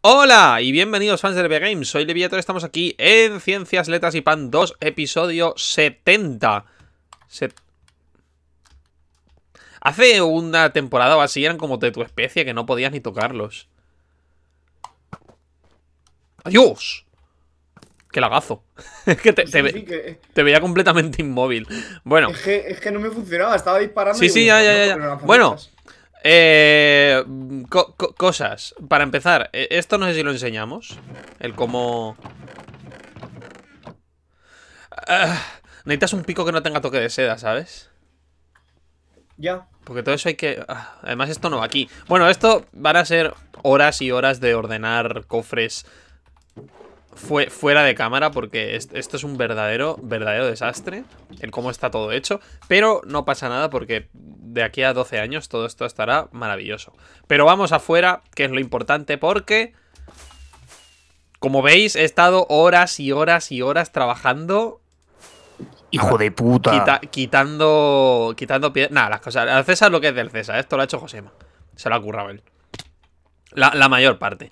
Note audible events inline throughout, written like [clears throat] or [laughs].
Hola y bienvenidos fans de The game soy Leviator, estamos aquí en Ciencias, Letras y Pan 2, episodio 70. Hace una temporada o eran como de tu especie que no podías ni tocarlos. ¡Adiós! ¡Qué lagazo! es [laughs] que eh. te, veía completamente inmóvil. Bueno. Es que, no me funcionaba, estaba disparando. Sí, sí, ya, ya, ya. Bueno. Eh, cosas. Para empezar, eh, esto no sé si lo enseñamos. El cómo... Ah, necesitas un pico que no tenga toque de seda, ¿sabes? Ya. Porque todo eso hay que... Ah, además esto no va aquí. Bueno, esto van a ser horas y horas de ordenar cofres fue fuera de cámara porque esto es un verdadero, verdadero desastre, el cómo está todo hecho, pero no pasa nada porque de aquí a 12 años todo esto estará maravilloso. Pero vamos afuera, que es lo importante porque... Como veis, he estado horas y horas y horas trabajando. Hijo de puta. quitando. Quitando piedras. Nada, las cosas. Al César lo que es del César. Esto lo ha hecho Josema. Se lo ha currado él. La, la mayor parte.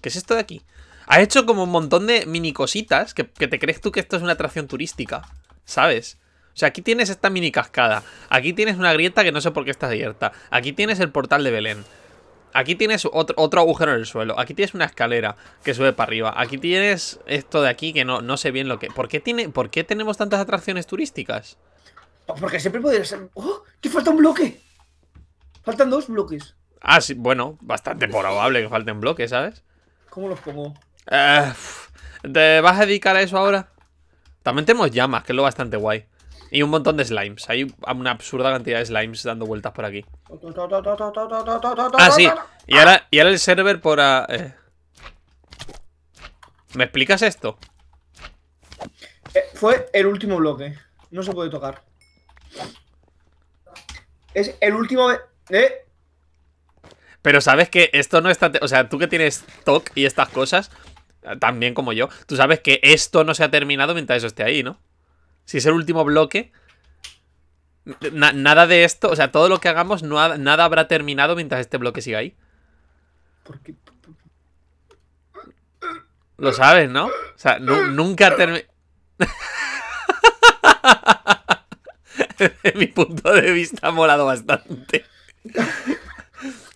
¿Qué es esto de aquí? Ha hecho como un montón de mini cositas que, te crees tú que esto es una atracción turística, ¿sabes? O sea, aquí tienes esta mini cascada, aquí tienes una grieta que no sé por qué está abierta, aquí tienes el portal de Belén, aquí tienes otro, agujero en el suelo. Aquí tienes una escalera que sube para arriba. Aquí tienes esto de aquí que no, no sé bien lo que... ¿Por qué, tiene, ¿Por qué tenemos tantas atracciones turísticas? Porque siempre podría ser... ¡Oh! ¡Que falta un bloque! Faltan dos bloques. Ah, sí, bueno, bastante probable que falten bloques, ¿sabes? ¿Cómo los pongo? Eh, ¿Te vas a dedicar a eso ahora? También tenemos llamas, que es lo bastante guay. Y un montón de slimes. Hay una absurda cantidad de slimes dando vueltas por aquí. Ah, sí. Y ahora, y el server por... Ah, eh. ¿Me explicas esto? Eh, fue el último bloque. No se puede tocar. Es el último... ¿Eh? Pero sabes que esto no está... O sea, tú que tienes TOC y estas cosas... También como yo, tú sabes que esto no se ha terminado mientras eso esté ahí, ¿no? Si es el último bloque, nada de esto, o sea, todo lo que hagamos, no nada habrá terminado mientras este bloque siga ahí. ¿Por Lo sabes, ¿no? O sea, nunca termina. [laughs] Desde mi punto de vista ha molado bastante. [laughs] Desde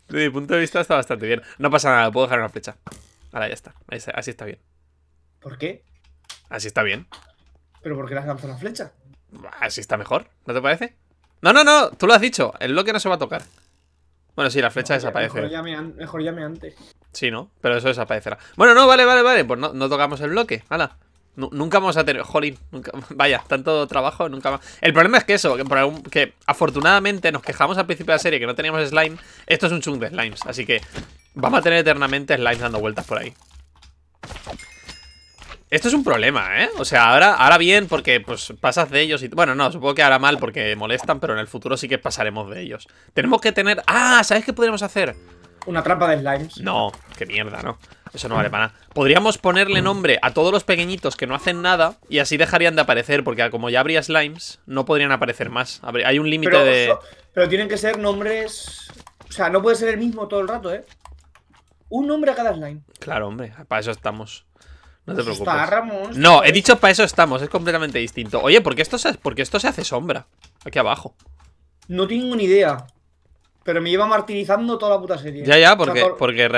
mi punto de vista está bastante bien. No pasa nada, puedo dejar una flecha. Ahora ya está. Así está bien. ¿Por qué? Así está bien. ¿Pero por qué le has lanzado la flecha? Así está mejor, ¿no te parece? No, no, no, tú lo has dicho. El bloque no se va a tocar. Bueno, sí, la flecha desaparece. Mejor llame, antes. Sí, ¿no? Pero eso desaparecerá. Bueno, no, vale, vale, vale. Pues no, tocamos el bloque. Hala. nunca vamos a tener. Jolín, [laughs] vaya, tanto trabajo, nunca más. El problema es que eso, que, que afortunadamente nos quejamos al principio de la serie que no teníamos slime. Esto es un chung de slimes, así que Vamos a tener eternamente slimes dando vueltas por ahí. Esto es un problema, ¿eh? O sea, ahora, ahora bien porque pues pasas de ellos y... Bueno, no, supongo que ahora mal porque molestan, pero en el futuro sí que pasaremos de ellos. Tenemos que tener... ¡Ah! ¿Sabes qué podríamos hacer? Una trampa de slimes. No, qué mierda, ¿no? Eso no vale para nada. Podríamos ponerle nombre a todos los pequeñitos que no hacen nada y así dejarían de aparecer, porque ah, como ya habría slimes, no podrían aparecer más. Hay un límite de... Pero tienen que ser nombres... O sea, no puede ser el mismo todo el rato, ¿eh? Un nombre a cada slime. Claro, hombre, para eso estamos. No te pues preocupes. no, he dicho para eso estamos, es completamente distinto. Oye, ¿por qué, esto se, porque esto se hace sombra? Aquí abajo. No tengo ni idea. Pero me lleva martirizando toda la puta serie. Ya, ya, porque, porque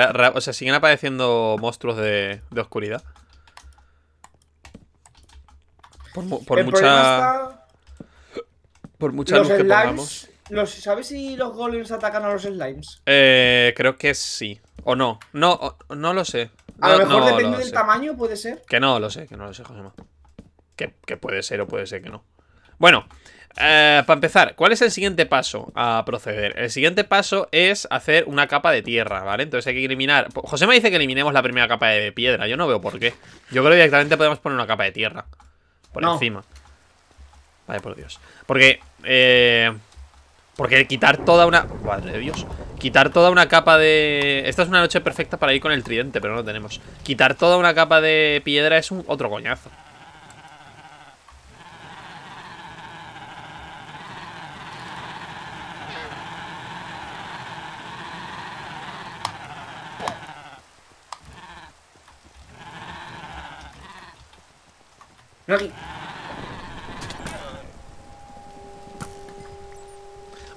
siguen apareciendo monstruos de, de oscuridad. Por, por mucha. Por mucha luz que ¿Sabes si los golems atacan a los slimes? Eh, creo que sí. O no. No, no lo sé. A lo mejor depende del tamaño, puede ser. Que no lo sé, que no lo sé, Josema. Que, puede ser o puede ser que no. Bueno, eh, para empezar, ¿cuál es el siguiente paso a proceder? El siguiente paso es hacer una capa de tierra, ¿vale? Entonces hay que eliminar. José dice que eliminemos la primera capa de piedra. Yo no veo por qué. Yo creo que directamente podemos poner una capa de tierra por encima. Vale, por Dios. Porque, eh, porque quitar toda una... Madre de Dios. Quitar toda una capa de... Esta es una noche perfecta para ir con el tridente, pero no lo tenemos. Quitar toda una capa de piedra es un otro coñazo.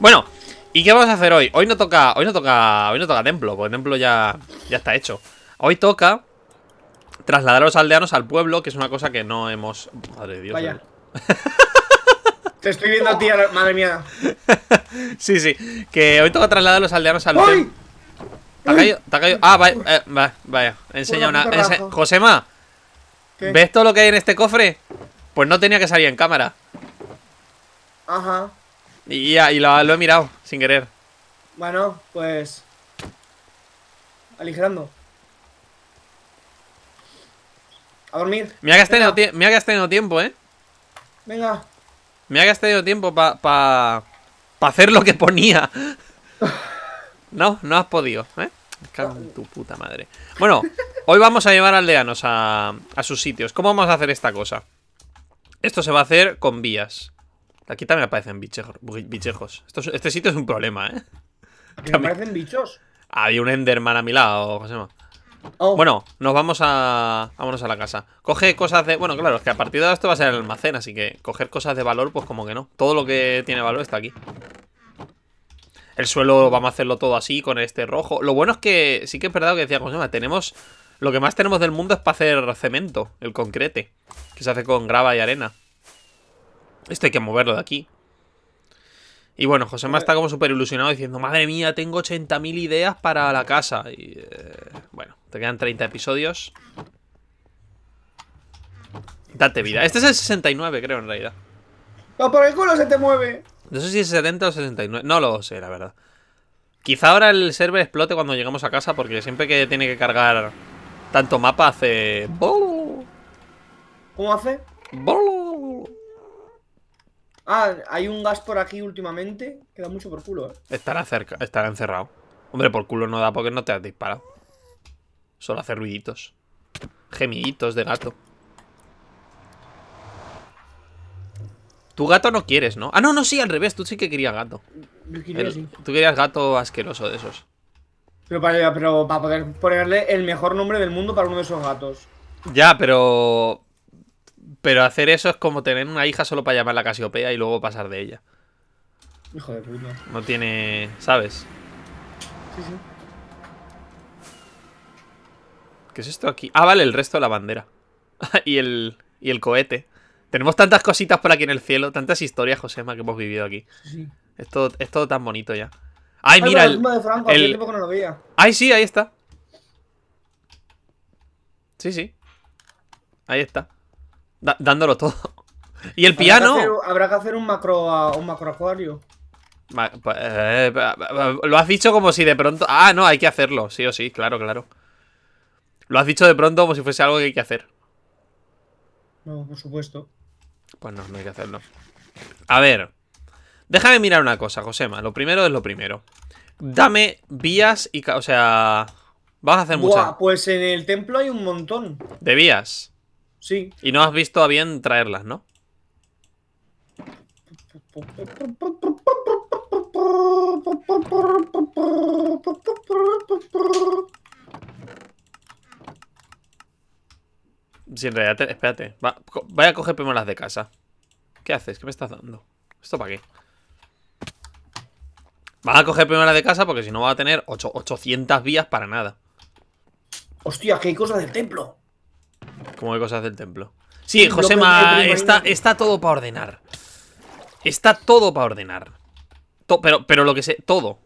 Bueno, ¿y qué vamos a hacer hoy? Hoy no toca, hoy no toca, hoy no toca templo, porque el templo ya, ya está hecho. Hoy toca trasladar a los aldeanos al pueblo, que es una cosa que no hemos... Madre de Dios. Vaya. [laughs] Te estoy viendo a ti, madre mía. [laughs] sí, sí. Que hoy toca trasladar a los aldeanos al pueblo. ¿Te ha caído? ¿Te ha caído? Ah, vaya, eh, vaya, Enseña una... Josema, ¿ves todo lo que hay en este cofre? Pues no tenía que salir en cámara. Ajá. Y, ya, y lo, he mirado, sin querer. Bueno, pues... Aligerando. A dormir. me que has, tenido, tenido tiempo, ¿eh? Venga. me que has tenido tiempo para Para para hacer lo que ponía. [laughs] no, no has podido, ¿eh? En tu puta madre. Bueno, hoy vamos a llevar aldeanos a, a sus sitios. ¿Cómo vamos a hacer esta cosa? Esto se va a hacer con vías. Aquí también aparecen bichejos. este sitio es un problema, ¿eh? me aparecen bichos? Había un Enderman a mi lado, Josema. Oh. Bueno, nos vamos a. Vámonos a la casa. Coge cosas de. Bueno, claro, es que a partir de ahora esto va a ser el almacén, así que coger cosas de valor, pues como que no. Todo lo que tiene valor está aquí. El suelo vamos a hacerlo todo así, con este rojo. Lo bueno es que sí que es verdad que decía Josema, tenemos. Lo que más tenemos del mundo es para hacer cemento, el concrete, que se hace con grava y arena. Esto hay que moverlo de aquí. Y bueno, José Más eh. está como súper ilusionado diciendo, madre mía, tengo 80.000 ideas para la casa. Y eh, bueno, te quedan 30 episodios. Date vida. Este es el 69, creo, en realidad. ¡No, por el culo se te mueve! No sé si es 70 o 69. No lo sé, la verdad. Quizá ahora el server explote cuando llegamos a casa, porque siempre que tiene que cargar tanto mapa hace... ¿Cómo hace? ¡Bolo! Ah, hay un gas por aquí últimamente. Queda mucho por culo, eh. Estará cerca, estará encerrado. Hombre, por culo no da porque no te has disparado. Solo hace ruiditos. Gemiditos de gato. Tu gato no quieres, ¿no? Ah, no, no, sí, al revés. Tú sí que querías gato. Tú querías gato asqueroso de esos. Pero pero para poder ponerle el mejor nombre del mundo para uno de esos gatos. Ya, pero pero hacer eso es como tener una hija solo para llamarla Casiopea y luego pasar de ella. Hijo de puta. No tiene. ¿Sabes? Sí, sí. ¿Qué es esto aquí? Ah, vale, el resto de la bandera. [laughs] y, el, y el cohete. Tenemos tantas cositas por aquí en el cielo, tantas historias, Josema, que hemos vivido aquí. Sí. Es, todo, es todo tan bonito ya. ¡Ay, mira! El, ¡Ay, sí! Ahí está. Sí, sí. Ahí está dándolo todo. [laughs] ¿Y el piano? habrá que hacer un macro, uh, un macro acuario. Pues, eh, lo has dicho como si de pronto... Ah, no, hay que hacerlo, sí o sí, claro, claro. Lo has dicho de pronto como si fuese algo que hay que hacer. No, por supuesto. Pues no, no hay que hacerlo. A ver. Déjame mirar una cosa, Josema. Lo primero es lo primero. Dame vías y... O sea... Vas a hacer muchas. Pues en el templo hay un montón. De vías sí. Y no has visto a bien traerlas, ¿no? Sí, en realidad, espérate. voy a coger primero las de casa. ¿Qué haces? ¿Qué me estás dando? ¿Esto para qué? Vas a coger primero las de casa porque si no va a tener 8, 800 vías para nada. Hostia, que hay cosas del templo. Como de cosas del templo. Sí, Josema, está, está todo para ordenar. Está todo para ordenar. pero, pero lo que sé, todo.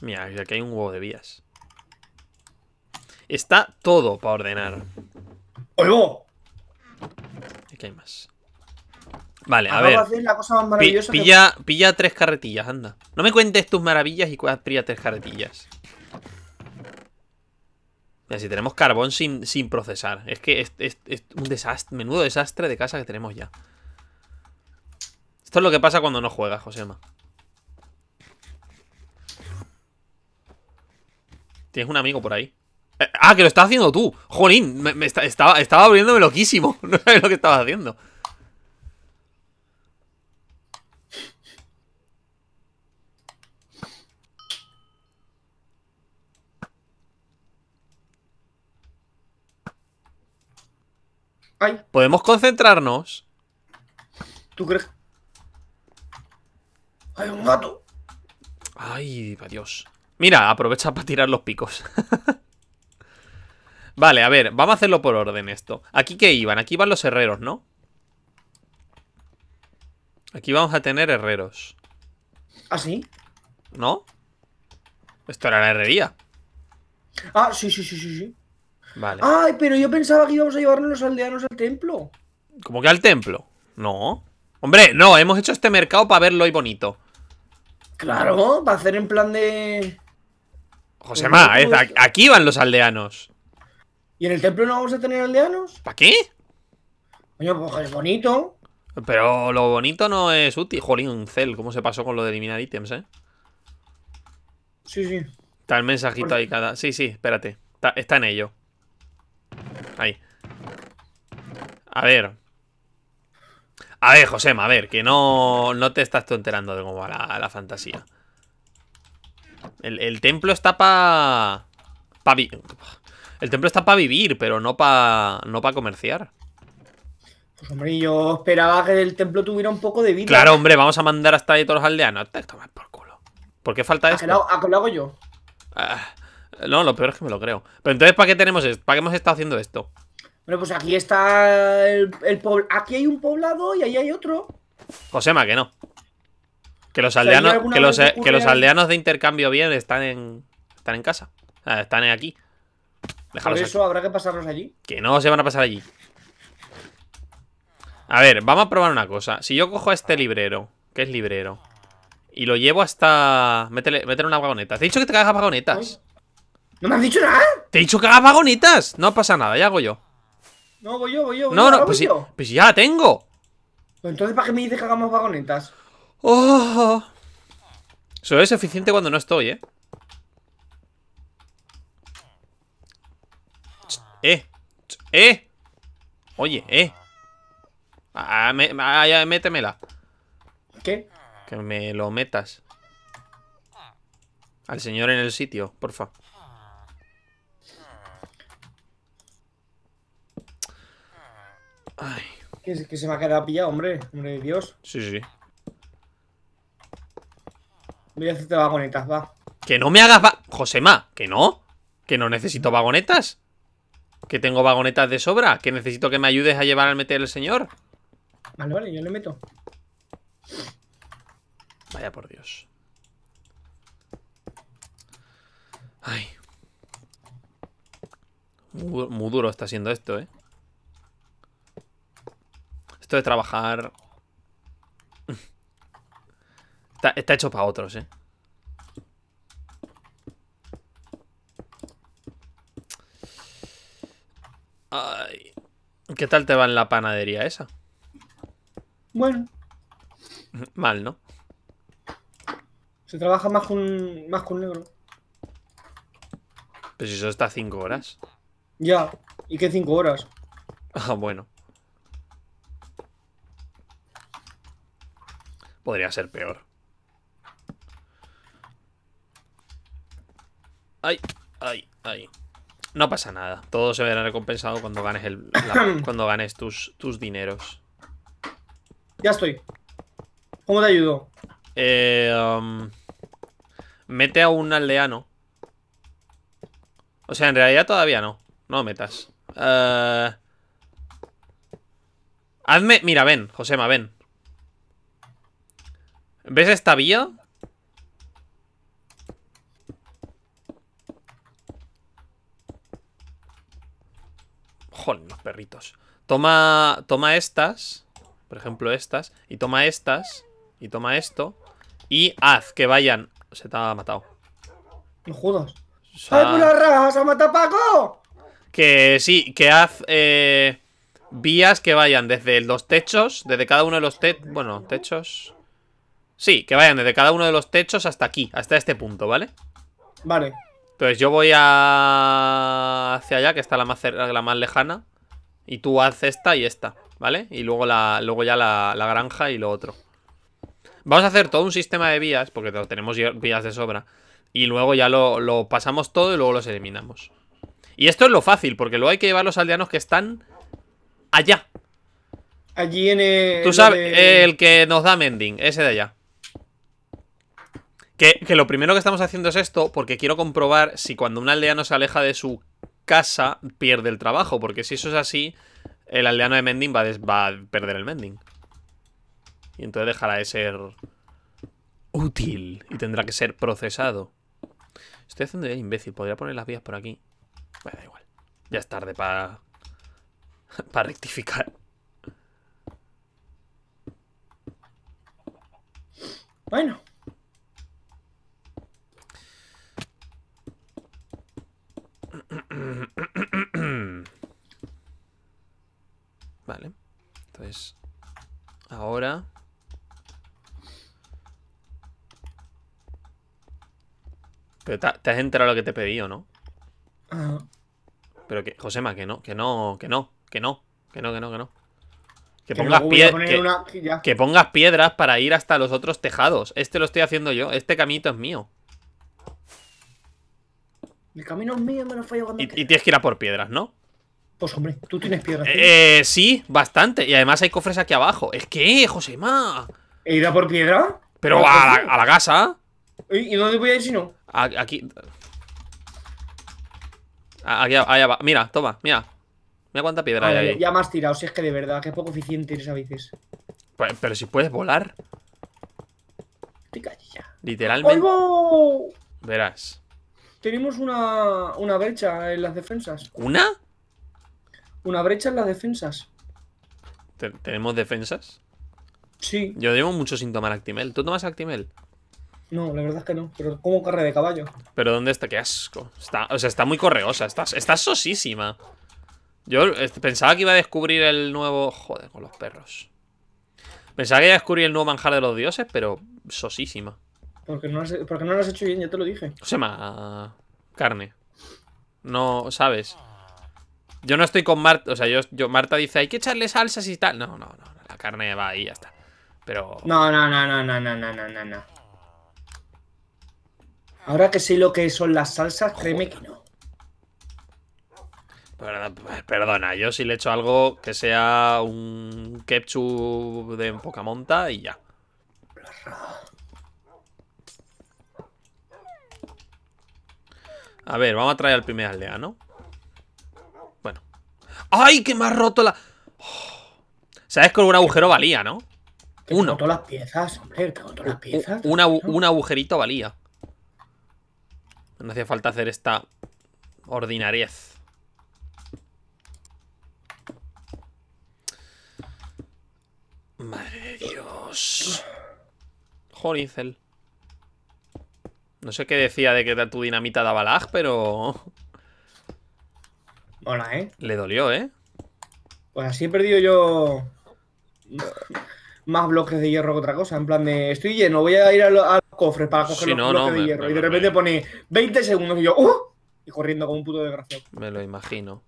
Mira, aquí hay un huevo de vías. Está todo para ordenar. ¡Oigo! Aquí hay más. Vale, a ver. pilla, pilla tres carretillas, anda. No me cuentes tus maravillas y pilla tres carretillas si tenemos carbón sin, sin procesar. Es que es, un desastre, menudo desastre de casa que tenemos ya. Esto es lo que pasa cuando no juegas, Josema. Tienes un amigo por ahí. Eh, ah, que lo estás haciendo tú. Jolín, estaba, estaba volviéndome loquísimo. [laughs] No sabía lo que estaba haciendo. ¿Podemos concentrarnos? ¿Tú crees? ¡Hay un gato! ¡Ay, adiós! Mira, aprovecha para tirar los picos. [laughs] vale, a ver, vamos a hacerlo por orden esto. ¿Aquí qué iban? Aquí van los herreros, ¿no? Aquí vamos a tener herreros. ¿Ah, sí? ¿No? Esto era la herrería. Ah, sí, sí, sí, sí, sí. Ay, pero yo pensaba que íbamos a llevarnos los aldeanos al templo. ¿Cómo que al templo? No. Hombre, no, hemos hecho este mercado para verlo y bonito. Claro, para hacer en plan de. Josema, aquí van los aldeanos. ¿Y en el templo no vamos a tener aldeanos? ¿Para qué? Coño, pues es bonito. Pero lo bonito no es útil. Jolín, Cel, ¿cómo se pasó con lo de eliminar ítems, eh? Sí, sí. Está el mensajito ahí cada. Sí, sí, espérate. está en ello. Ahí. A ver. A ver, Josema, a ver, que no, te estás enterando de cómo va la, fantasía. El, templo está para... Pa el templo está para vivir, pero no para no pa comerciar. Pues hombre, yo esperaba que el templo tuviera un poco de vida. Claro, hombre, vamos a mandar hasta ahí todos los aldeanos. Te por culo. ¿Por qué falta eso? ¿A qué lo hago yo? Ah, no, lo peor es que me lo creo. Pero entonces, ¿para qué tenemos esto? ¿Para qué hemos estado haciendo esto? Bueno, pues aquí está el, Aquí hay un poblado y ahí hay otro. Josema, que no. Que los aldeanos, que, los, eh, aldeanos de intercambio bien están en. Están en casa. Están aquí. Por eso habrá que pasarlos allí. Que no se van a pasar allí. A ver, vamos a probar una cosa. Si yo cojo este librero, que es librero, y lo llevo hasta. Métele, métele una vagoneta. Te he dicho que te cagas vagonetas. ¿No me has dicho nada? Te he dicho que hagas vagonitas. No pasa nada, ya hago yo. No, voy yo, voy yo. no, no, pues, pues, ya la tengo. Pues entonces, ¿para qué me dices que hagamos vagonitas? Oh. Eso Solo es eficiente cuando no estoy, ¿eh? Eh, eh. Oye, eh. Ah, ah, métemela. ¿Qué? Que me lo metas. Al señor en el sitio, porfa. Que, se me ha quedado pillado, hombre. Hombre de Dios. Sí, sí. Voy a hacerte vagonetas, va. Que no me hagas va... Josema, que no. Que no necesito vagonetas. Que tengo vagonetas de sobra. Que necesito que me ayudes a llevar al meter el señor. Vale, vale, yo le meto. Vaya por Dios. Ay. muy duro está siendo esto, ¿eh? Esto de trabajar... está, hecho para otros, ¿eh? Ay, ¿Qué tal te va en la panadería esa? Bueno. Mal, ¿no? Se trabaja más con, más con negro. eso está 5 horas. Ya, ¿y qué 5 horas? Ah, bueno. Podría ser peor. Ay, ay, ay. No pasa nada. Todo se verá recompensado cuando ganes el, [coughs] cuando ganes tus, tus dineros. Ya estoy. ¿Cómo te ayudo? Eh, um, mete a un aldeano. O sea, en realidad todavía no. No metas. Eh, hazme. Mira, ven, Josema, ven. ¿Ves esta vía? Joder, los perritos. Toma, toma estas, por ejemplo estas, y toma estas, y toma esto, y haz que vayan. Se te ha matado. No jodas. O sea, ¡Ay, ¡Se ¡Ha matado Paco! Que sí, que haz eh, vías que vayan desde los techos, desde cada uno de los techos. Bueno, techos. Sí, que vayan desde cada uno de los techos hasta aquí, hasta este punto, ¿vale? Vale. Entonces yo voy a... hacia allá, que está la más, lejana. Y tú haz esta y esta, ¿vale? Y luego, la, luego ya la, granja y lo otro. Vamos a hacer todo un sistema de vías, porque tenemos vías de sobra. Y luego ya lo, pasamos todo y luego los eliminamos. Y esto es lo fácil, porque luego hay que llevar los aldeanos que están allá. Allí en el... Tú sabes, el que nos da Mending, ese de allá. Que, lo primero que estamos haciendo es esto, porque quiero comprobar si cuando un aldeano se aleja de su casa, pierde el trabajo. Porque si eso es así, el aldeano de Mending va, a perder el Mending. Y entonces dejará de ser útil y tendrá que ser procesado. Estoy haciendo ya imbécil, podría poner las vías por aquí. Bueno, da igual. Ya es tarde para... [laughs] para rectificar. Bueno. ahora... Pero te has enterado lo que te pedí, ¿o no? Ah. Pero que, Josema, que no, que no, que no, que no, que no, que no, que no. Que, pongas, que, pongas piedras para ir hasta los otros tejados. Este lo estoy haciendo yo, este caminito es mío. Mi camino es mío, me lo Y, y, tienes que ir a por piedras, ¿no? Pues hombre, tú tienes piedra? Eh, eh, sí, bastante. Y además hay cofres aquí abajo. Es que, Josema. ¿He ido por piedra? Pero a la, casa. ¿Y dónde voy a ir si no? Aquí. Aquí, allá Mira, toma, mira. Mira cuánta piedra ah, hay ahí. Ya más has tirado, si es que de verdad, que poco eficiente eres a veces. Pues, pero, si puedes volar. Te callas. Literalmente. Verás. Tenemos una, una brecha en las defensas. ¿Una? una brecha en las defensas. ¿Tenemos defensas? Sí. Yo llevo mucho sin tomar Actimel. ¿Tú tomas Actimel? No, la verdad es que no. Pero como corre de caballo. Pero ¿dónde está? Qué asco. Está, o sea, está muy correosa. Está, está sosísima. Yo este, pensaba que iba a descubrir el nuevo... Joder, con los perros. Pensaba que iba a descubrir el nuevo manjar de los dioses, pero sosísima. Porque no, no lo has hecho bien, ya te lo dije. Se llama carne. No, ¿sabes? Yo no estoy con Marta, o sea, yo, Marta dice, hay que echarle salsas y tal. No, no, no, la carne va ahí, y ya está. Pero... No, no, no, no, no, no, no, no, no. Ahora que sé lo que son las salsas, créeme que no. Perdona, yo si le echo algo que sea un ketchup de poca monta y ya. A ver, vamos a traer al primer aldeano. ¡Ay, que me ha roto la...! Oh. Sabes que un agujero valía, ¿no? ¿Te Uno. todas las piezas, hombre, te las piezas. un agujerito valía. No hacía falta hacer esta ordinariez. Madre de Dios. Jorincel. No sé qué decía de que tu dinamita daba lag, pero... Hola, ¿eh? Le dolió, ¿eh? Pues así he perdido yo más bloques de hierro que otra cosa. En plan de, estoy lleno, voy a ir al los, para coger los bloques de hierro. y de repente pone 20 segundos y yo, ¡uh! Y corriendo como un puto desgraciado. Me lo imagino.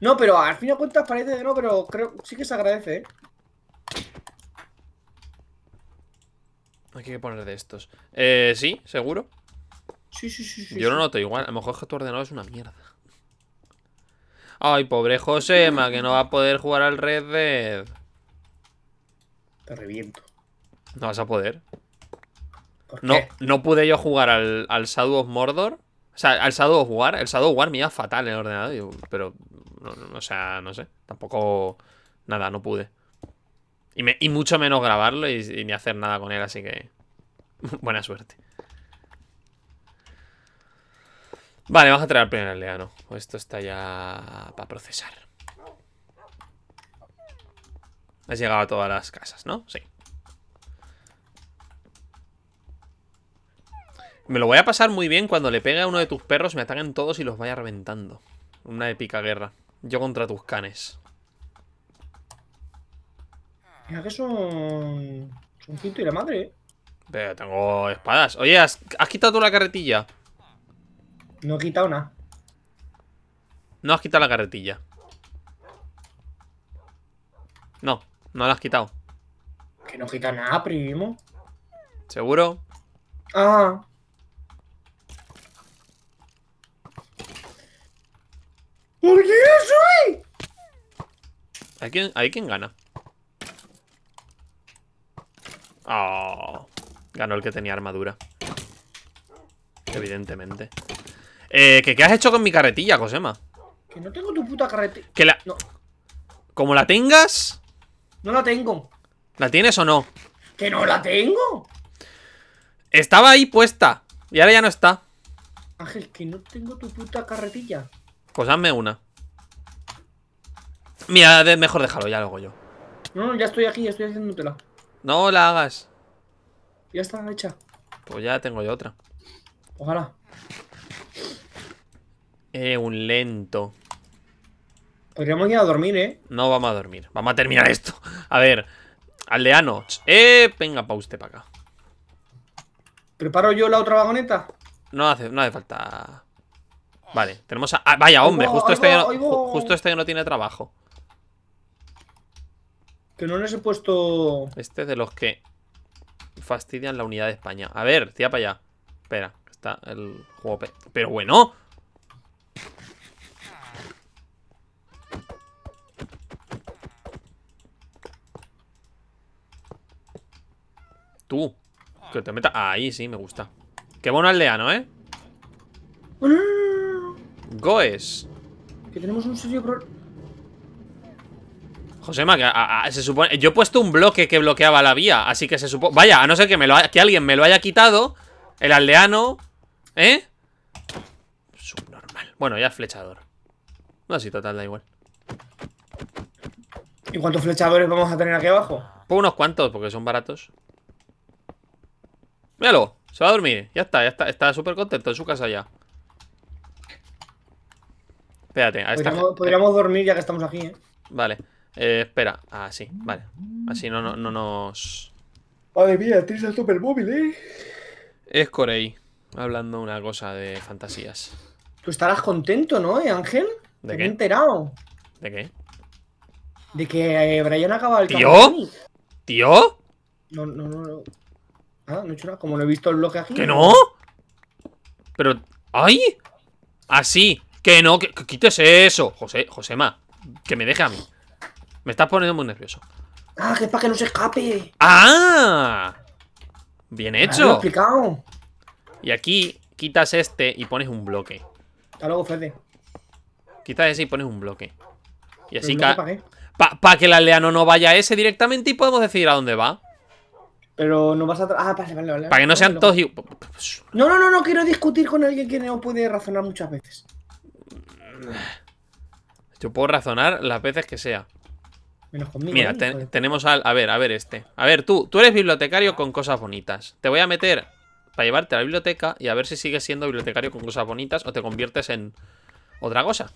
No, pero al fin al cuentas parece de no, pero creo sí que se agradece, ¿eh? hay que poner de estos. Eh, sí, seguro. Sí, Yo lo noto igual. A lo mejor es que tu ordenador es una mierda. Ay, pobre Josema, que no va a poder jugar al Red Dead. Te reviento. No vas a poder. No, no pude yo jugar al, al Shadow of Mordor. O sea, al Shadow of War. El Shadow of War me iba fatal el ordenador. Pero, no, no, o sea, no sé. Tampoco. Nada, no pude. Y, me, y mucho menos grabarlo y ni hacer nada con él, así que. [laughs] Buena suerte. Vale, vamos a traer al primer aldeano. Esto está ya para procesar. Has llegado a todas las casas, ¿no? Sí. Me lo voy a pasar muy bien cuando le pegue a uno de tus perros, me ataquen todos y los vaya reventando. Una épica guerra. Yo contra tus canes. Mira que son... Son cinto y la madre, ¿eh? Pero tengo espadas. Oye, ¿has, quitado tú la carretilla? No he quitado nada. No has quitado la carretilla. No, no la has quitado. Que no quita nada, primo. ¿Seguro? Ah. ¿Por qué soy? ¿Hay quien, gana? Ah, ganó el que tenía armadura. Evidentemente. Eh, ¿qué, has hecho con mi carretilla, Cosema? Que no tengo tu puta carretilla. Que la... Como la tengas... No la tengo. ¿La tienes o no? Que no la tengo. Estaba ahí puesta. Y ahora ya no está. Ángel, que no tengo tu puta carretilla. Pues una. Mira, mejor déjalo, ya lo hago yo. No, ya estoy aquí, ya estoy haciéndotela. No la hagas. Ya está hecha. Pues ya tengo yo otra. Ojalá. Eh, un lento. Podríamos ir a dormir, ¿eh? No vamos a dormir. Vamos a terminar esto. A ver. Aldeano. Eh, venga, pa' usted para acá. ¿Preparo yo la otra vagoneta? No hace, no hace falta. Vale, tenemos a. vaya, hombre, justo, este no, justo este no tiene trabajo. Que no les he puesto. Este de los que fastidian la unidad de España. A ver, tía para allá. Espera, está el juego. Pero bueno. Que te meta Ahí sí, me gusta. Qué bueno aldeano, ¿eh? Goes. Que tenemos un serio pro... Josema, que se supone. Yo he puesto un bloque que bloqueaba la vía, así que se supone. Vaya, a no ser que, me que alguien me lo haya quitado. El aldeano. ¿Eh? Subnormal. Bueno, ya flechador. No, si total, da igual. ¿Y cuántos flechadores vamos a tener aquí abajo? Pues unos cuantos, porque son baratos se va a dormir. Ya está, ya está. Está súper contento en su casa ya. Espérate, podríamos, dormir ya que estamos aquí, ¿eh? Vale. Eh, espera, así, ah, vale. Así no, no, no nos. Madre mía, tienes el supermóvil, ¿eh? Es Corey, hablando una cosa de fantasías. Tú estarás contento, ¿no, eh, Ángel? ¿De qué? enterado. ¿De qué? De que eh, Brian acaba el ¿Tío? ¿Tío? no, no, no. Ah, no he hecho nada. Como no he visto el bloque aquí. ¿Que no? Pero. ¡Ay! Así. Ah, que no, que, quites eso. José, Josema, que me deje a mí. Me estás poniendo muy nervioso. Ah, que es para que no se escape. ¡Ah! Bien hecho. explicado. Y aquí quitas este y pones un bloque. Hasta luego, Fede. Quitas ese y pones un bloque. Y así ¿Para que el aldeano no vaya a ese directamente y podemos decidir a dónde va. Pero no vas a. Ah, Para que no sean todos. No, no, no, no quiero discutir con alguien que no puede razonar muchas veces. Yo puedo razonar las veces que sea. Menos conmigo. Mira, tenemos al. A ver, a ver, este. A ver, tú, tú eres bibliotecario con cosas bonitas. Te voy a meter para llevarte a la biblioteca y a ver si sigues siendo bibliotecario con cosas bonitas o te conviertes en otra cosa.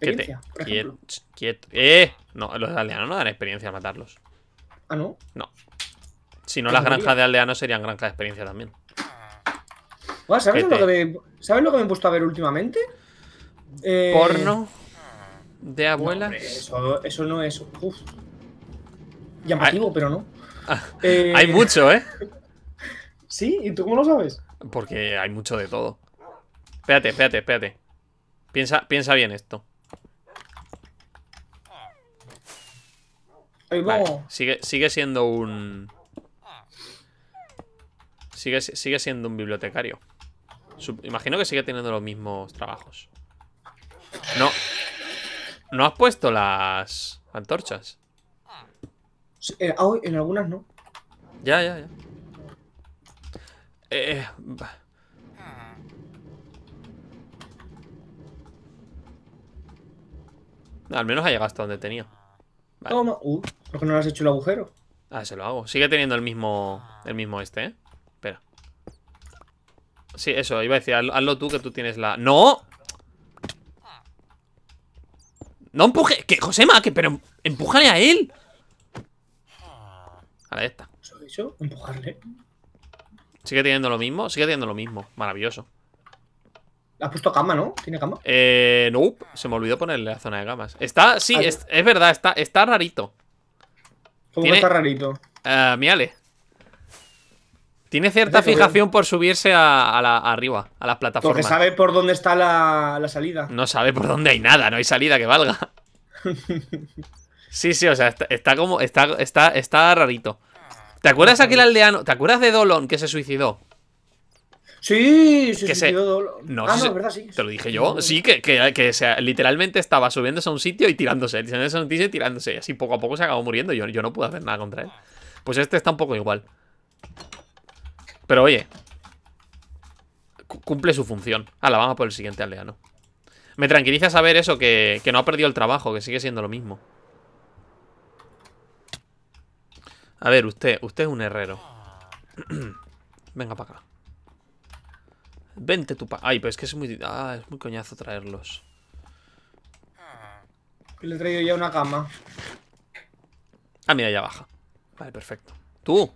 Quieto, quieto. ¡Eh! No, los aldeanos no dan experiencia a matarlos. Ah, ¿no? Si no, ah, las granjas de aldeanos serían granjas de experiencia también. ¿sabes, lo que me, lo que me, he puesto a ver últimamente? Eh, ¿Porno? ¿De abuelas? eso, no es... Uf. Llamativo, pero no. Ah, eh, hay mucho, ¿eh? [laughs] ¿Sí? ¿Y tú cómo lo sabes? Porque hay mucho de todo. Espérate, espérate, espérate. Piensa, piensa bien esto. sigue, sigue siendo un... Sigue, sigue siendo un bibliotecario. imagino que sigue teniendo los mismos trabajos. No. ¿No has puesto las antorchas? Eh, ah, hoy en, algunas no. Ya, ya, ya. Eh, eh, al menos ha llegado hasta donde tenía. Toma. Uh. ¿Por qué no le has hecho el agujero? Ah, se lo hago. Sigue teniendo el mismo, el mismo este, ¿eh? Espera. Sí, eso, iba a decir, hazlo, tú que tú tienes la... ¡No! ¡No empuje! ¡Que, Josema! Que, pero empújale a él. A la esta. Empujarle. Sigue teniendo lo mismo, sigue teniendo lo mismo. Maravilloso. ¿Has puesto cama, no? ¿Tiene cama? Eh. Nope. Se me olvidó ponerle la zona de gamas Está, sí, ah, es, es, verdad, está, está rarito. ¿Cómo ¿Tiene... está rarito? Uh, Tiene cierta fijación por subirse a, la, arriba, a las plataformas. Porque sabe por dónde está la, salida. No sabe por dónde hay nada, no hay salida que valga. [laughs] sí, sí, o sea, está, como. Está, está, está rarito. ¿Te acuerdas aquel aldeano? ¿Te acuerdas de Dolon que se suicidó? Sí, sí, sí, no, ah, verdad, sí. Te lo dije yo. Sí, que, que, sea, literalmente estaba subiéndose a un sitio y tirándose, tirándose y tirándose. así poco a poco se acabó muriendo. Yo, yo no pude hacer nada contra él. Pues este está un poco igual. Pero oye, cumple su función. Ah, la vamos por el siguiente aldeano. Me tranquiliza saber eso, que, que no ha perdido el trabajo, que sigue siendo lo mismo. A ver, usted, usted es un herrero. [clears throat] Venga para acá. Vente tu pa... Ay, pero es que es muy... Ah, es muy coñazo traerlos. y le he traído ya una cama. Ah, mira, ya baja. Vale, perfecto. ¡Tú!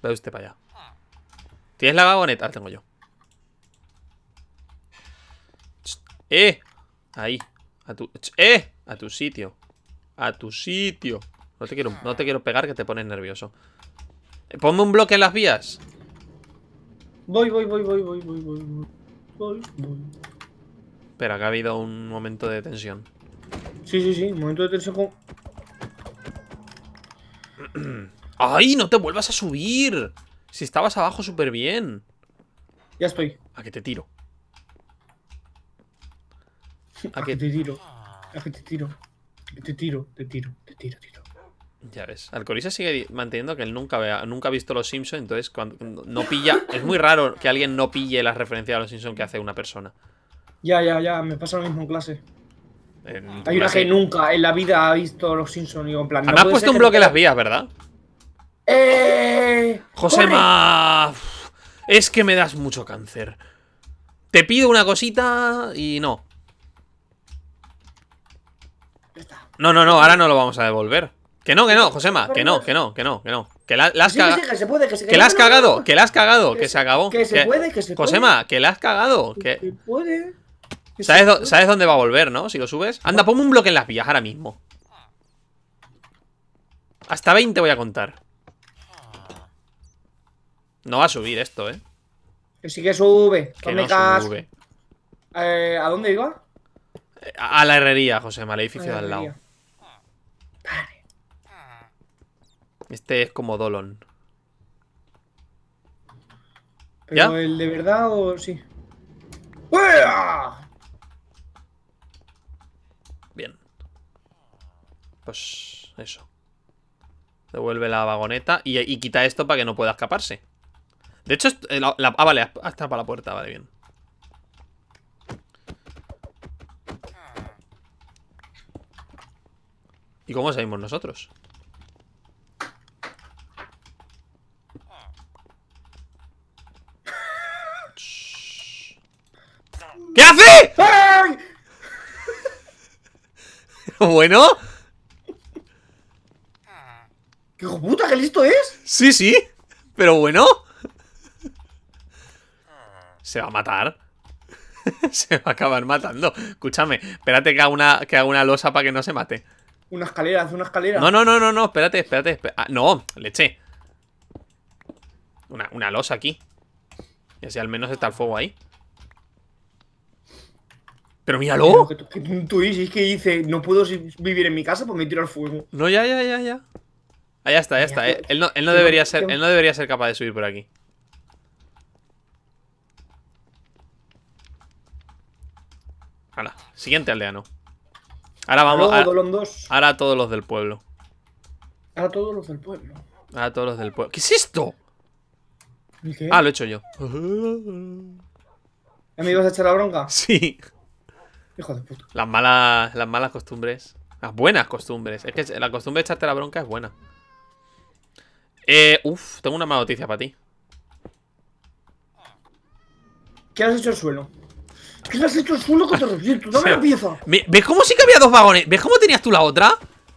Ve usted para allá. ¿Tienes la vagoneta? La tengo yo. ¡Eh! Ahí. A tu... ¡Eh! A tu sitio. A tu sitio. No te quiero, no te quiero pegar que te pones nervioso. Eh, ponme un bloque en las vías. Voy, voy, voy, voy, voy, voy, voy, voy, voy. Espera, que ha habido un momento de tensión. Sí, sí, sí, momento de tensión [clears throat] ¡Ay! ¡No te vuelvas a subir! Si estabas abajo súper bien. Ya estoy. A que te tiro. [laughs] A, a que... te tiro. A que te tiro. Te tiro, te tiro, te tiro. Ya ves. Alcoriza sigue manteniendo que él nunca, nunca ha visto Los Simpsons, entonces cuando no pilla. es muy raro que alguien no pille las referencias a Los Simpsons que hace una persona. Ya, ya, ya. Me pasa lo mismo en clase. Hay una que nunca en la vida ha visto Los Simpsons. y en plan, Además, has puesto un bloque en las vías, ¿verdad? ¡Eh! Josema. es que me das mucho cáncer. Te pido una cosita y no. No, no, no, ahora no lo vamos a devolver. Que no, que no, Josema, que no, que no, que no, que no. Que la, has cagado. Que la has cagado, que que se acabó. Que se puede, que se puede. Josema, que la has cagado. Que puede. ¿Sabes, dónde va a volver, no? Si lo subes. Anda, ponme un bloque en las vías ahora mismo. Hasta 20 voy a contar. No va a subir esto, ¿eh? Que sí que sube. Que no sube. Eh, ¿A dónde iba? A la herrería, Josema, al edificio de al lado. Este es como Dolon. ¿Pero el de verdad o sí? Bien. Pues eso. Devuelve la vagoneta y, quita esto para que no pueda escaparse. De hecho, eh, la, ah, vale, hasta para la puerta, vale, bien. ¿Y cómo salimos nosotros? Pero bueno. ¡Qué puta, qué listo es! Sí, sí. Pero bueno. Se va a matar. [laughs] se va a acabar matando. Escúchame, espérate que haga una, que una losa para que no se mate. Una escalera, una escalera. No, no, no, no, espérate, espérate. Ah, no, leche. Una, una losa aquí. Y así al menos está el fuego ahí. Pero míralo. tú que dice, no puedo vivir en mi casa, porque me tiro al fuego. No, ya, ya, ya, ya. ahí está, ya está. Eh, él, no, debería ser, no debería ser capaz de subir por aquí. Hala, siguiente aldeano. Ahora vamos. a. ahora, a todos los del pueblo. Ahora todos los del pueblo. A todos los del pueblo. ¿Qué es esto? Ah, lo he hecho yo. ¿Me ibas a echar la bronca? [laughs] Sí. Hijo de puta. Las malas, las malas costumbres. Las buenas costumbres. Es que la costumbre de echarte la bronca es buena. Eh, uf, tengo una mala noticia para ti. ¿Qué has hecho al suelo? ¿Qué le has hecho al suelo que te reviento? Dame la pieza. ¿Ves cómo sí que había dos vagones? ¿Ves cómo tenías tú la otra?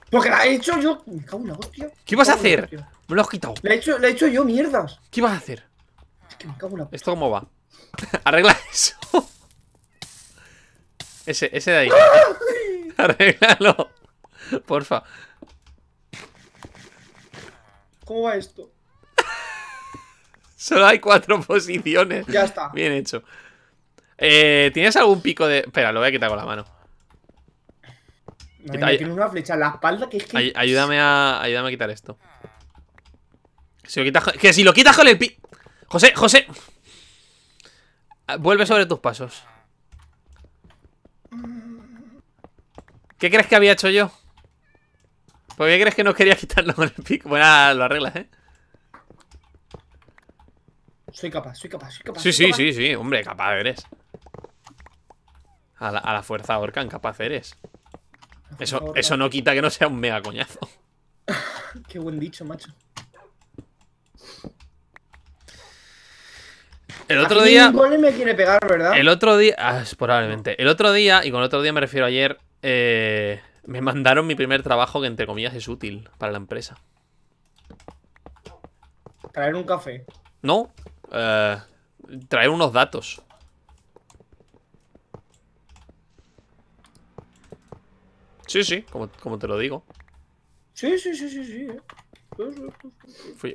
Porque la he hecho yo. Me cago en la hostia. ¿Qué ibas a hacer? Me lo has quitado. La he hecho, la he hecho yo, mierdas. ¿Qué ibas a hacer? Es que me cago en la ¿Esto cómo va? [laughs] Arregla eso. Ese, ese de ahí. [laughs] Arreglalo Porfa. ¿Cómo va esto? Solo hay cuatro posiciones. Ya está. Bien hecho. Eh, ¿Tienes algún pico de...? Espera, lo voy a quitar con la mano. una flecha en la espalda que es que... ayúdame, a, ayúdame a quitar esto. que si lo quitas con el pi... José, José. Ah, vuelve sobre tus pasos. ¿Qué crees que había hecho yo? ¿Por qué crees que no quería quitarlo con el pico? Bueno, ah, lo arreglas, ¿eh? Soy capaz, soy capaz, soy capaz. Sí, sí, sí, sí, hombre, capaz eres. A la, fuerza Orkan, capaz eres. Eso, eso no quita que no sea un mega coñazo. [laughs] Qué buen dicho, macho. El otro día. me quiere pegar, El otro día. Ah, probablemente. El otro día, y con el otro día me refiero ayer, eh, me mandaron mi primer trabajo que, entre comillas, es útil para la empresa. ¿Traer un café? No, eh, traer unos datos. Sí, sí, como, te lo digo. Sí, sí, sí, sí, sí. Eh.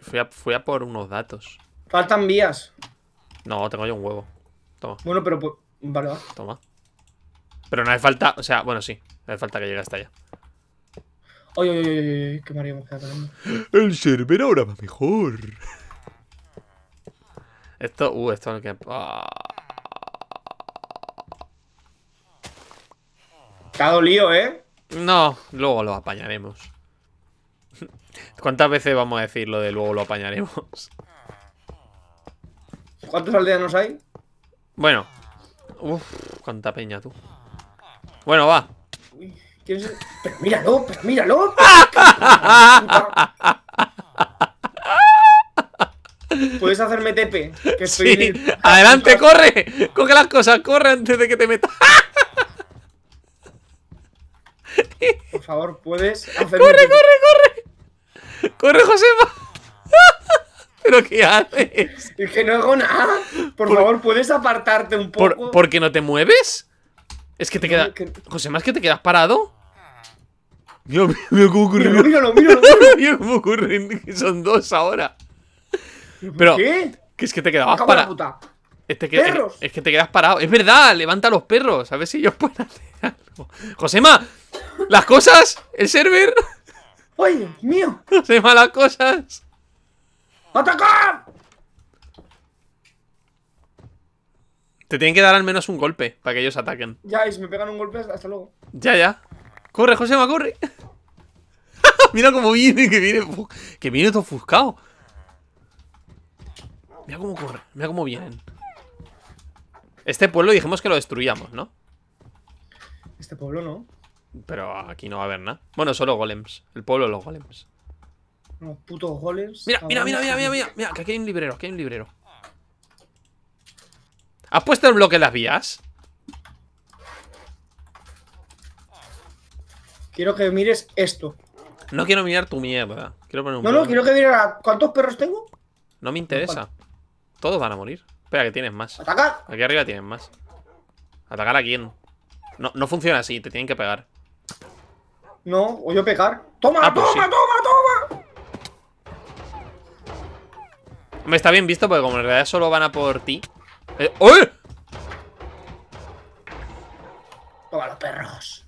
Fui, a, por unos datos. Faltan vías. No, tengo yo un huevo. Toma. Bueno, pero pues. Vale, Toma. Pero no hace falta, o sea, bueno, sí. No hace falta que llegue hasta allá. ay, ay! ay qué El server ahora va mejor. Esto, uh, esto no que... Está lío, ¿eh? No, luego lo apañaremos. ¿Cuántas veces vamos a decir lo de luego lo apañaremos? ¿Cuántos aldeanos hay? Bueno. Uf, cuánta peña tú. Bueno, va. Pero míralo, pero míralo. Puedes hacerme tepe. Que estoy sí. Adelante, corre. Coge las cosas, corre antes de que te meta Por favor, puedes hacerme Corre, tepe? corre, corre. Corre, José ¿Pero qué haces? Es que no hago nada. Por, favor, ¿puedes apartarte un poco? ¿Por, ¿Porque no te mueves? Es que te quedas. José, más que te quedas parado. Dios mío, cómo ocurre. cómo ocurre. Son dos ahora. Pero. ¿Qué? Que es que te quedabas parado. Es, que, te quedas parado. Es verdad, levanta los perros. A ver si ellos [laughs] pueden hacer algo. Josema, las cosas, el server. ¡Ay, Dios mío! [laughs] Josema, las cosas. ¡Atacar! Te tienen que dar al menos un golpe para que ellos ataquen. Ya, y si me pegan un golpe, hasta luego. Ya, ya. Corre, José, corre. [laughs] Mira cómo viene, que viene. Que viene todo ofuscado. Mira cómo corre, mira cómo vienen. Este pueblo dijimos que lo destruíamos, ¿no? Este pueblo no. Pero aquí no va a haber nada. Bueno, solo golems. El pueblo de los golems. Los putos golems. Mira, mira, mira, mira, mira, mira, mira, que aquí hay un librero, aquí hay un librero. ¿Has puesto el bloque en las vías? Quiero que mires esto. No quiero mirar tu mierda. Quiero no, no, quiero que mires cuántos perros tengo. No me interesa. Todos van a morir. Espera, que tienes más. ¡Atacar! Aquí arriba tienes más. ¿Atacar a quién? No, no funciona así, te tienen que pegar. No, o yo pegar. ¡Toma, ah, pues toma, toma, toma! Me está bien visto porque como en realidad solo van a por ti, eh, Toma los perros.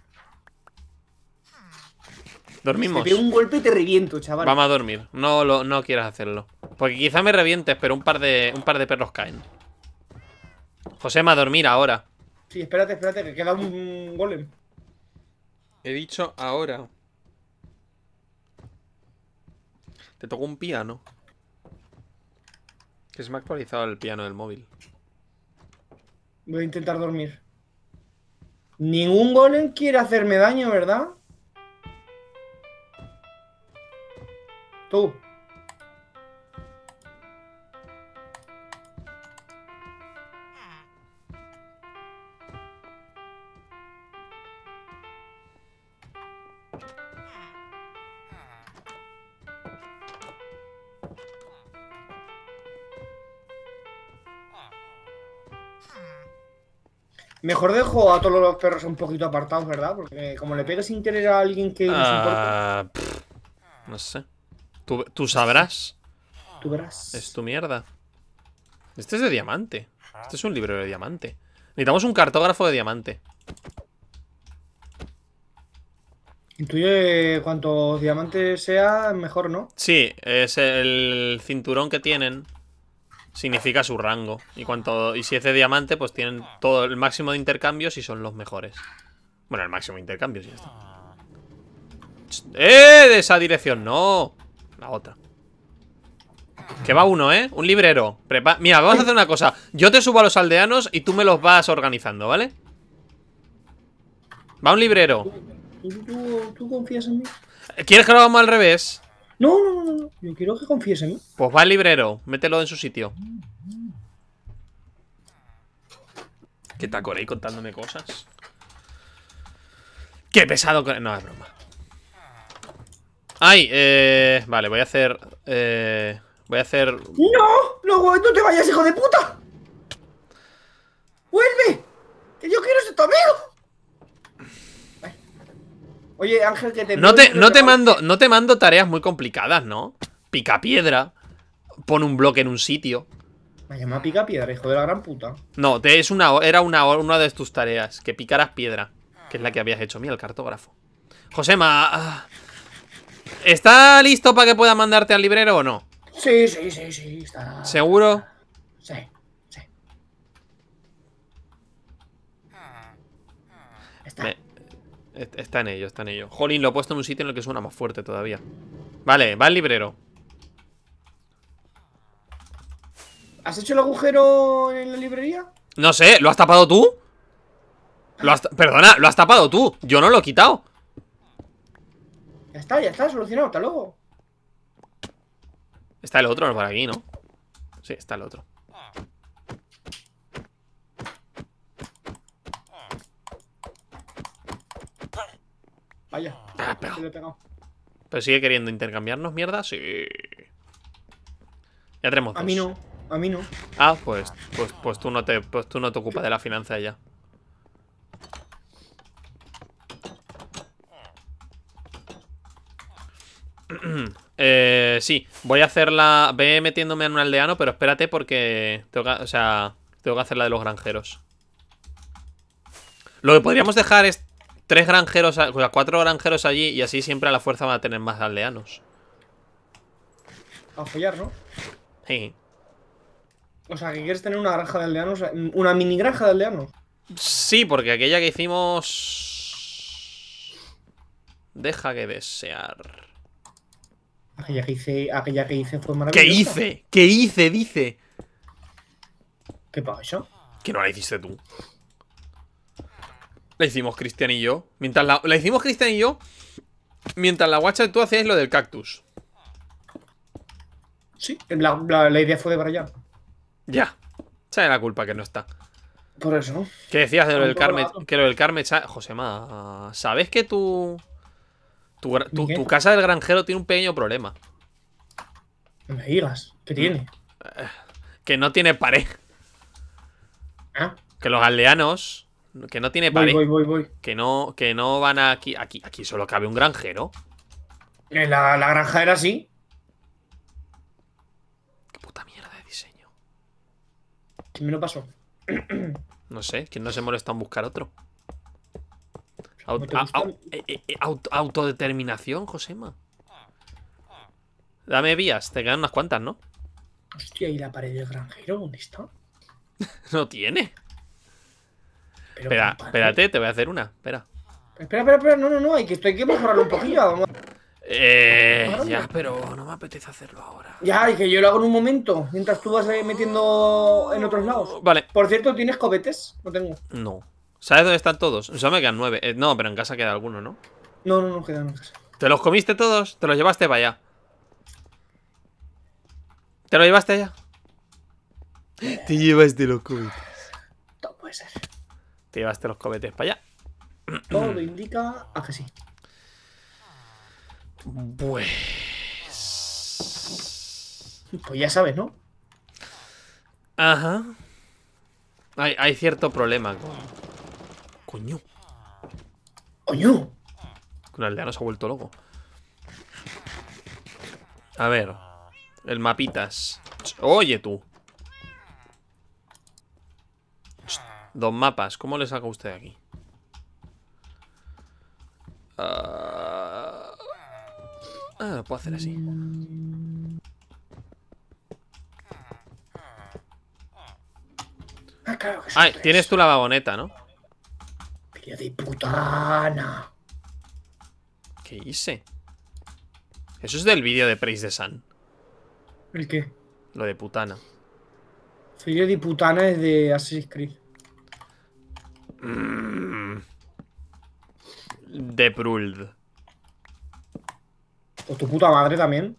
Dormimos. Te un golpe y te reviento, chaval. Vamos a dormir. No, lo, no quieras hacerlo. Porque quizás me revientes, pero un par de, un par de perros caen. Josema, a dormir ahora. Sí, espérate, espérate, que queda un, golem. He dicho ahora. Te tocó un piano. Que se me ha actualizado el piano del móvil. Voy a intentar dormir. Ningún golem quiere hacerme daño, ¿verdad? Tú. Mejor dejo a todos los perros un poquito apartados, ¿verdad? Porque como le pegas sin querer a alguien que ah, no sé. ¿Tú, tú sabrás. Tú verás. Es tu mierda. Este es de diamante. Este es un libro de diamante. Necesitamos un cartógrafo de diamante. Intuye cuanto diamante sea, mejor, ¿no? Sí, es el cinturón que tienen significa su rango. Y cuanto y si es de diamante, pues tienen todo el máximo de intercambios y son los mejores. Bueno, el máximo de intercambios y ya está. ¡Eh! De esa dirección, no. La otra. Que va uno, ¿eh? Un librero. Mira, vamos a hacer una cosa. Yo te subo a los aldeanos y tú me los vas organizando, ¿vale? Va un librero. confías en mí? ¿Quieres que lo hagamos al revés? No, no, no, no. Yo quiero que confiesen en mí. Pues va al librero. Mételo en su sitio. ¿Qué te ahí contándome cosas. Qué pesado. No, es broma. Ay, eh. Vale, voy a hacer. Eh. Voy a hacer. ¡No! ¡No, no te vayas, hijo de puta! ¡Vuelve! ¡Que yo quiero ser tu amigo! Oye, Ángel, que te... No te, no te, mando, no te mando tareas muy complicadas, ¿no? Pica piedra. Pon un bloque en un sitio. Me llama pica piedra, hijo de la gran puta. No, te, es una, era una, una de tus tareas. Que picaras piedra. Que es la que habías hecho. mía, el cartógrafo. Josema... Ah, ¿Está listo para que pueda mandarte al librero o no? Sí, sí, sí, sí. Está... ¿Seguro? Sí. sí. Ah, ah. Está. Está en ello, está en ello. Jolín, lo he puesto en un sitio en el que suena más fuerte todavía. Vale, va el librero. ¿Has hecho el agujero en la librería? No sé, ¿lo has tapado tú? ¿Lo has Perdona, lo has tapado tú. Yo no lo he quitado. Ya está, ya está, solucionado. Hasta luego. Está el otro por aquí, ¿no? Sí, está el otro. Ah, pero... sigue queriendo intercambiarnos mierda, sí. Ya tenemos dos. A mí no, a mí no. Ah, pues, pues, pues tú no te, pues tú no te ocupas de la finanza ya. [clears throat] Eh, sí, voy a hacerla Ve metiéndome en un aldeano, pero espérate porque... sea, tengo que hacer la de los granjeros. Lo que podríamos dejar es tres granjeros, o sea, cuatro granjeros allí y así siempre a la fuerza van a tener más aldeanos. A follar, ¿no? Sí. O sea, que quieres tener una granja de aldeanos, una mini granja de aldeanos. Sí, porque aquella que hicimos... Deja que desear. Aquella que hice, aquella que hice fue maravillosa. ¿Qué hice? ¿Qué hice? Dice. ¿Qué pasa? Que no la hiciste tú. La hicimos Cristian y yo. Mientras la, hicimos Cristian y yo. Mientras la guacha tú hacías lo del cactus. Sí, la, idea fue de allá Ya. Sabe la culpa que no está. Por eso. ¿Qué decías de lo del Carme? Que lo del Carme. Josema, ¿sabes que tu, tu, casa del granjero tiene un pequeño problema? No me digas. ¿Qué mm. tiene? Eh, que no tiene pared. Ah. Que los aldeanos que no tiene pared. Voy, voy, voy, que no, que no van aquí, aquí, aquí solo cabe un granjero. La, la granja era así. Qué puta mierda de diseño. ¿Quién me lo pasó? No sé, ¿quién no se molesta en buscar otro? Eh, eh, eh, autodeterminación, Josema. Dame vías, te quedan unas cuantas, ¿no? Hostia, ¿y la pared del granjero dónde está? [laughs] no tiene espera, espérate, te voy a hacer una. Espera. Espera, espera, No, no, no. Hay que, que mejorarlo un poquillo. Eh, ya, pero no me apetece hacerlo ahora. Ya, y que yo lo hago en un momento, mientras tú vas eh, metiendo en otros lados. Vale. Por cierto, ¿tienes cobetes? No tengo. No. ¿Sabes dónde están todos? O sea, me quedan nueve. Eh, no, pero en casa queda alguno, ¿no? No, no, no quedan en casa. ¿Te los comiste todos? ¿Te los llevaste para allá? ¿Te los llevaste allá? Te llevaste los cobetes. No puede ser. Te llevaste los cohetes para allá. Todo indica a que sí. Pues. Pues ya sabes, ¿no? Ajá. Hay, hay cierto problema Coño. ¡Coño! con aldeano se ha vuelto loco. A ver. El mapitas. Oye tú. Dos mapas. ¿Cómo le saca usted aquí? Ah, ah lo puedo hacer así. Ah, claro que tienes tú la vagoneta, ¿no? ¿qué de putana. ¿Qué hice? Eso es del vídeo de Praise de Sun. ¿El qué? Lo de putana. Filio de putana es de Assassin's Creed. Mm. De Pruld. O tu puta madre también.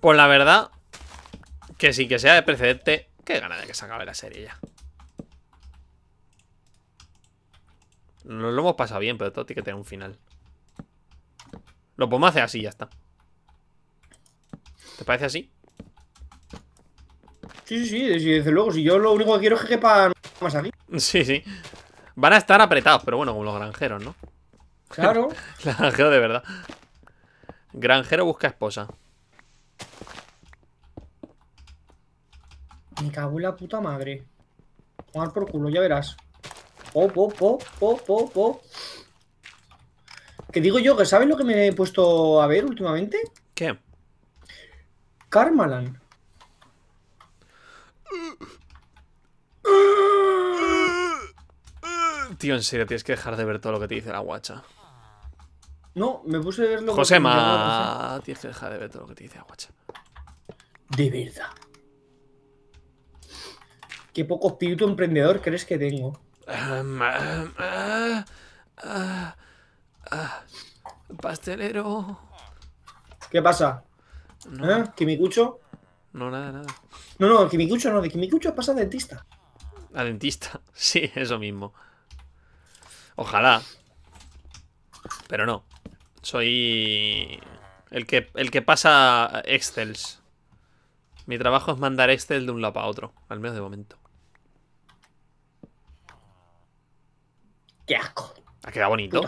Pues la verdad, que sí que sea de precedente, qué ganas de que se acabe la serie ya. Nos lo hemos pasado bien, pero todo tiene que tener un final. Lo podemos hacer así y ya está. ¿Te parece así? Sí, sí, sí, desde luego. Si yo lo único que quiero es que quepan más aquí. [laughs] Sí, sí. Van a estar apretados, pero bueno, como los granjeros, ¿no? Claro. [laughs] granjero de verdad. Granjero busca esposa. Me cago en la puta madre. Jugar por culo, ya verás. Po, po, po, po, po, po. Que digo yo, que ¿sabes lo que me he puesto a ver últimamente? Carmalan Tío, en serio, tienes que dejar de ver todo lo que te dice la guacha. No, me puse a ver lo Josema, tienes que dejar de ver todo lo que te dice la guacha. De verdad. Qué poco espíritu emprendedor crees que tengo. Em, em, eh, eh, eh, pastelero. ¿Qué pasa? ¿Ah? ¿Eh? ¿Kimikucho? No, nada, nada. No, no, Kimikucho no, de Kimikucho pasa a dentista. A dentista, [laughs] sí, eso mismo. Ojalá. Pero no. Soy el que, el que pasa Excels. Mi trabajo es mandar Excel de un lado a otro, al menos de momento. ¡Qué asco! Ha quedado bonito.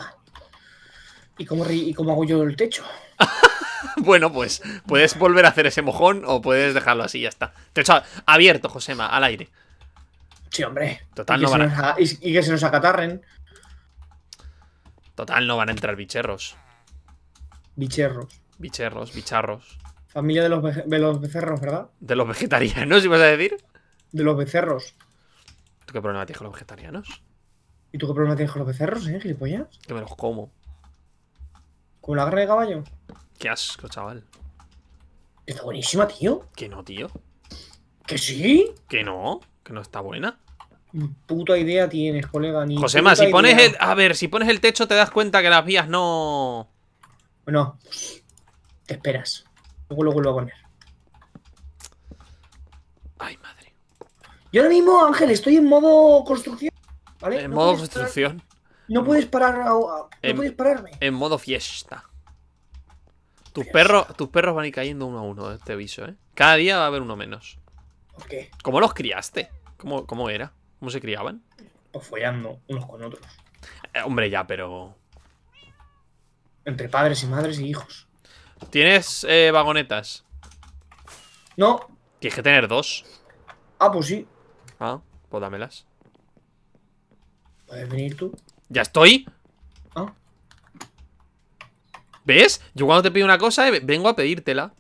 ¿Y cómo, ¿Y cómo hago yo el techo? [laughs] [laughs] bueno, pues puedes volver a hacer ese mojón o puedes dejarlo así, ya está. Te he hecho abierto, Josema, al aire. Sí, hombre. Total, y no van a... y, que se nos acatarren. Total, no van a entrar bicherros. Bicherros. Bicherros, bicharros. Familia de los, de los becerros, ¿verdad? De los vegetarianos, ibas a decir. De los becerros. ¿Tú qué problema tienes con los vegetarianos? ¿Y tú qué problema tienes con los becerros, eh, gilipollas? Que me los como. ¿Con la garra de caballo? Qué asco, chaval. Está buenísima, tío. Que no, tío. ¿Que sí? Que no, que no está buena. Puta idea tienes, colega. Ni Josema, si pones el. A ver, si pones el techo, te das cuenta que las vías no. Bueno, te esperas. Luego lo vuelvo a poner. Ay, madre. Yo ahora mismo, Ángel, estoy en modo construcción. ¿vale? En modo construcción. No puedes parar en, pararme. En modo fiesta. Tus perros, tus perros van a ir cayendo uno a uno, eh, te aviso, ¿eh? Cada día va a haber uno menos. qué? ¿Cómo los criaste? ¿Cómo, era? ¿Cómo se criaban? O pues follando unos con otros. Eh, hombre, ya, pero. Entre padres y madres y hijos. ¿Tienes eh, vagonetas? No. Tienes que tener dos. Ah, pues sí. Ah, pues dámelas. ¿Puedes venir tú? ¿Ya estoy? ¿Ves? Yo cuando te pido una cosa, eh, vengo a pedírtela.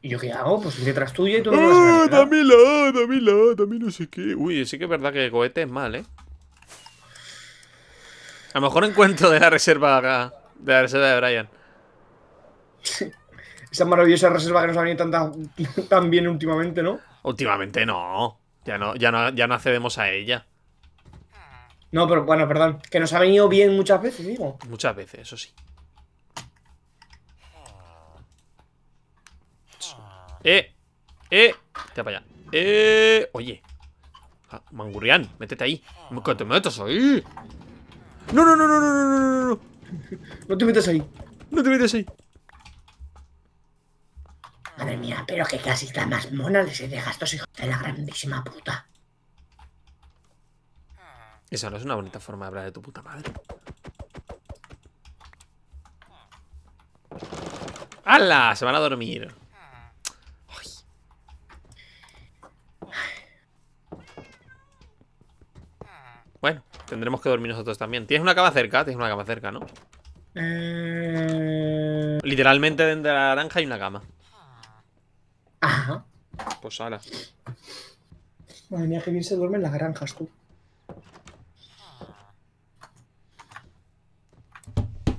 ¿Y yo qué hago? Pues detrás tuya y tú no ¡Ah, dámela, dámela, dámela, no sé qué! Uy, sí que es verdad que el cohete es mal, ¿eh? A lo mejor encuentro de la reserva acá, de la reserva de Brian. [laughs] Esa maravillosa reserva que nos ha venido tan, bien últimamente, ¿no? Últimamente no. Ya no, ya no, ya no accedemos a ella. No, pero bueno, perdón. Que nos ha venido bien muchas veces, digo. Muchas veces, eso sí. ¡Eh! ¡Eh! Te para allá. ¡Eh! Oye. Ah, mangurrián, métete ahí. ¡Que te metas ahí! ¡No, no, no, no, no, no, no, no! No te metas ahí. No te metas ahí. Madre mía, pero que casi está más mona les de estos hijos de la grandísima puta eso no es una bonita forma de hablar de tu puta madre. ¡Hala! Se van a dormir. Bueno, tendremos que dormir nosotros también. ¿Tienes una cama cerca? Tienes una cama cerca, ¿no? Eh. Literalmente dentro de la granja hay una cama. Ajá. Pues ala. Madre mía, que bien se duermen las granjas, tú.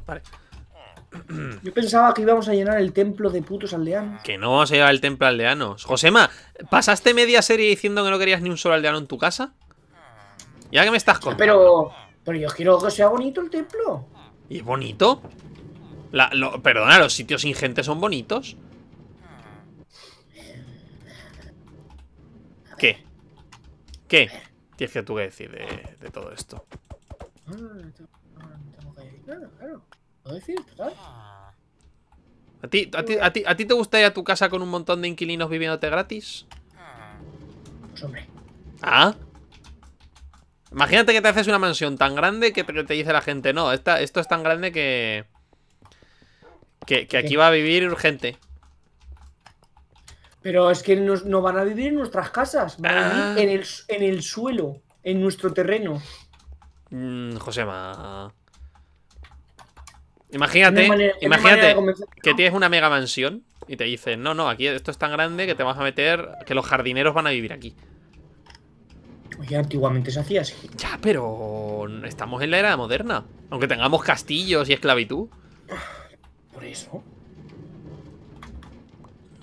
Vale. Yo pensaba que íbamos a llenar el templo de putos aldeanos. Que no vamos a llevar el templo aldeanos. Josema, ¿pasaste media serie diciendo que no querías ni un solo aldeano en tu casa? Ya que me estás contando. Pero, pero yo quiero que sea bonito el templo. ¿Y es bonito? perdona, los sitios ingentes son bonitos. ¿Qué? ¿Qué? Tienes que tú que decir de todo esto. Ah, ¿A ti, a, ti, a, ¿A te gustaría tu casa con un montón de inquilinos viviéndote gratis? hombre. ¿Ah? Imagínate que te haces una mansión tan grande que te, dice la gente, no, esta, esto es tan grande que, que, aquí va a vivir gente. Pero es que no van a vivir en nuestras casas, van a vivir ah. en, el, en el suelo, en nuestro terreno. José mm, Josema. Imagínate, imagínate que tienes una mega mansión y te dicen, no, no, aquí esto es tan grande que te vas a meter, que los jardineros van a vivir aquí. Oye, antiguamente se hacía así. Ya, pero estamos en la era moderna. Aunque tengamos castillos y esclavitud. Por eso.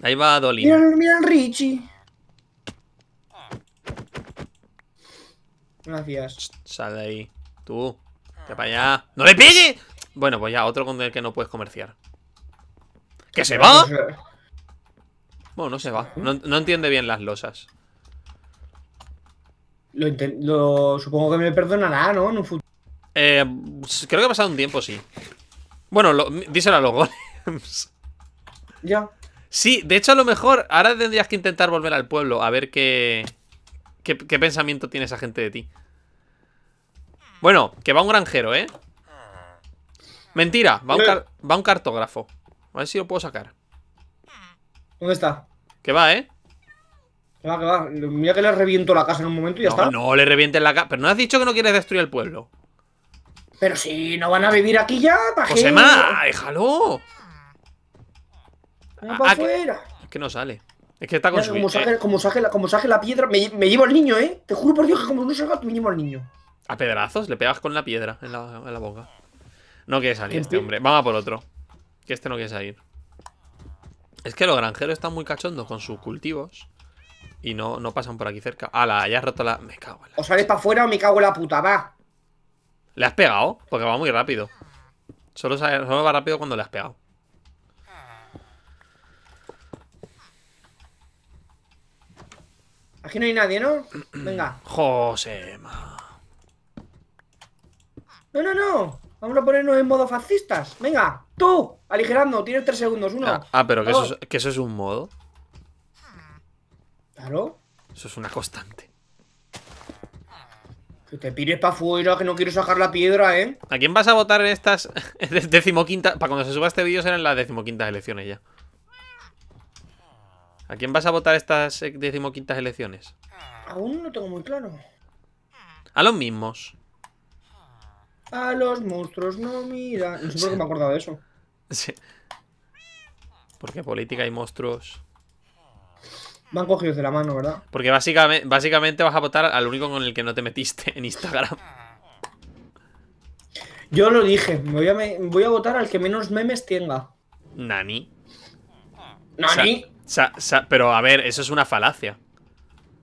Ahí va Dolly. Mira, mira Richie. Gracias. Sale ahí. Tú, que ah. para allá. ¡No le pille! Bueno, pues ya, otro con el que no puedes comerciar. ¿Que se va? Bueno, no se va. No, entiende bien las losas. Lo, supongo que me perdonará, ¿no? Eh, creo que ha pasado un tiempo, sí. Bueno, lo, díselo a los golems. Ya. Sí, de hecho, a lo mejor ahora tendrías que intentar volver al pueblo a ver qué, qué pensamiento tiene esa gente de ti. Bueno, que va un granjero, ¿eh? Mentira, va un, va un cartógrafo. A ver si lo puedo sacar. ¿Dónde está? Que va, ¿eh? Que va, que va. Mira que le reviento la casa en un momento y ya está. No, le revientes la casa. Pero no has dicho que no quieres destruir el pueblo. Pero si no van a vivir aquí ya, Josema, déjalo. No, ah, para ah, afuera. es que no sale. Es que está con Como saque, como, la, como la piedra, me, llevo al niño, ¿eh? Te juro por Dios que como no salga, me llevo al niño. ¿A pedrazos? Le pegas con la piedra en la, boca. No quiere salir este hombre. Vamos a por otro. Que este no quiere salir. Es que los granjeros están muy cachondos con sus cultivos. Y no, no pasan por aquí cerca. ¡Hala! Ya has roto la. Me cago en la. O sales para afuera o me cago en la puta, va. ¿Le has pegado? Porque va muy rápido. Solo, va rápido cuando le has pegado. Aquí no hay nadie, ¿no? Venga. Josema. No, no, no. Vamos a ponernos en modo fascistas. Venga, tú, aligerando, tienes tres segundos, uno. Ah, ah pero que eso, es, un modo. Claro. Eso es una constante. Que te pires para afuera, que no quiero sacar la piedra, ¿eh? ¿A quién vas a votar en estas [laughs] decimoquinta? Para cuando se suba este vídeo serán las decimoquintas elecciones ya. ¿A quién vas a votar estas eh, decimoquintas elecciones? Aún no tengo muy claro. A los mismos. A los monstruos no mira. No sé por qué me he acordado de eso. Sí. Porque política y monstruos. Me han cogido de la mano, ¿verdad? Porque básicamente, básicamente vas a votar al único con el que no te metiste en Instagram. Yo lo dije, voy a, voy a votar al que menos memes tenga. Nani. Nani. pero a ver, eso es una falacia.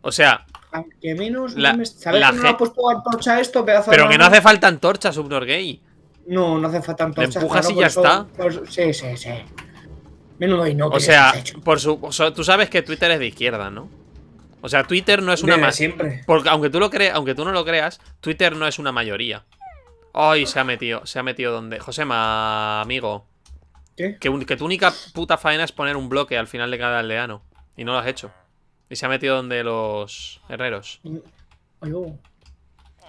O sea, aunque menos. que no esto, Pero que no hace falta antorcha, Subnorgay. No, no hace falta antorcha. empujas y ya está. Sí, sí, sí. Menudo y no. O sea, por su... tú sabes que Twitter es de izquierda, ¿no? O sea, Twitter no es una más. Porque aunque tú, lo creas, aunque tú no lo creas, Twitter no es una mayoría. Ay, se ha metido, se ha metido donde. Josema, amigo. ¿Qué? Que, que tu única puta faena es poner un bloque al final de cada aldeano. Y no lo has hecho. Y se ha metido donde los herreros.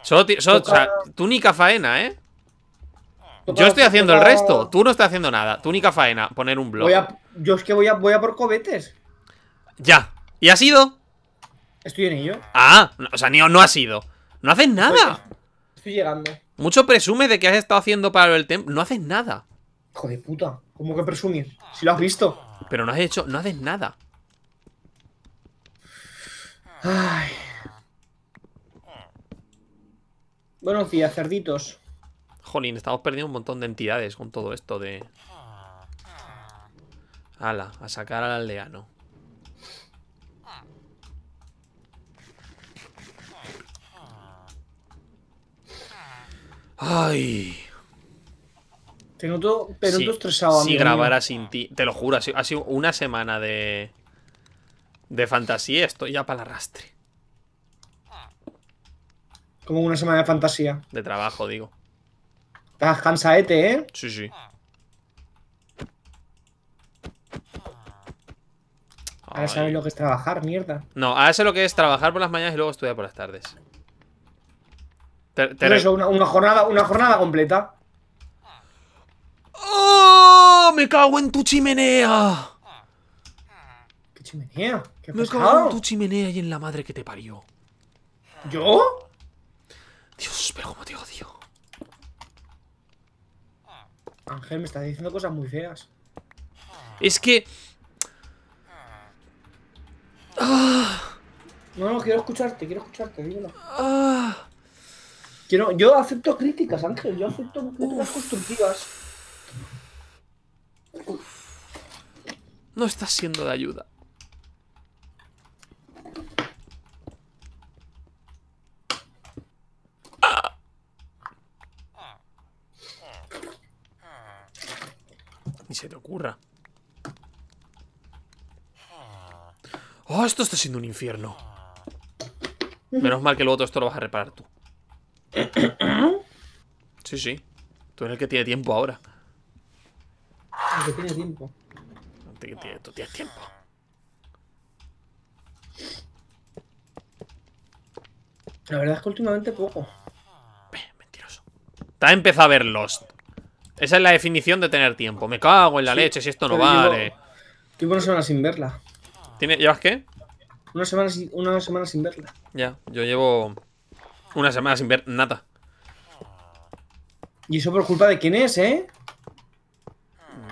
Solo, o sea, faena, ¿eh? Yo estoy haciendo el resto. Tú no estás haciendo nada. Tu única faena, poner un blog. yo es que voy a, voy por cobetes. Ya. ¿Y has ido? Estoy en ello. Ah, o sea, no, no has ido. No haces nada. Estoy llegando. Mucho presume de que has estado haciendo para el templo. No haces nada. Hijo de puta. ¿Cómo que presumir? Si lo has visto. Pero no has hecho, no haces nada. Buenos días, cerditos. Jolín, estamos perdiendo un montón de entidades con todo esto de... Ala, a sacar al aldeano. Ay. Tengo todo pero sí, estresado. Si grabara sin ti, te lo juro, ha sido una semana de... De fantasía estoy ya para el arrastre. Como una semana de fantasía. De trabajo, digo. Estás cansaete, ¿eh? Sí, sí. Ahora sabes lo que es trabajar, mierda. No, ahora sé lo que es trabajar por las mañanas y luego estudiar por las tardes. Te, una, jornada, una jornada completa. ¡Oh! ¡Me cago en tu chimenea! ¿Qué chimenea? Me cagado en tu chimenea y en la madre que te parió. ¿Yo? Dios, pero como te odio. Ángel, me estás diciendo cosas muy feas. Es que... No, no, quiero escucharte, quiero escucharte, dímelo. Ah. Quiero, yo acepto críticas, Ángel, yo acepto críticas constructivas. No estás siendo de ayuda. Ni se te ocurra. ¡Oh, esto está siendo un infierno! Menos mal que luego todo esto lo vas a reparar tú. Sí, sí. Tú eres el que tiene tiempo ahora. El que tiene tiempo. Tú tienes tiempo. La verdad es que últimamente poco. Eh, mentiroso. Te ha empezado a ver los... Esa es la definición de tener tiempo. Me cago en la leche si esto no vale. Llevo, una semana sin verla. ¿Llevas qué? Una semana, sin, una sin verla. Ya, yo llevo una semana sin ver nada. Y eso por culpa de quién es, ¿eh?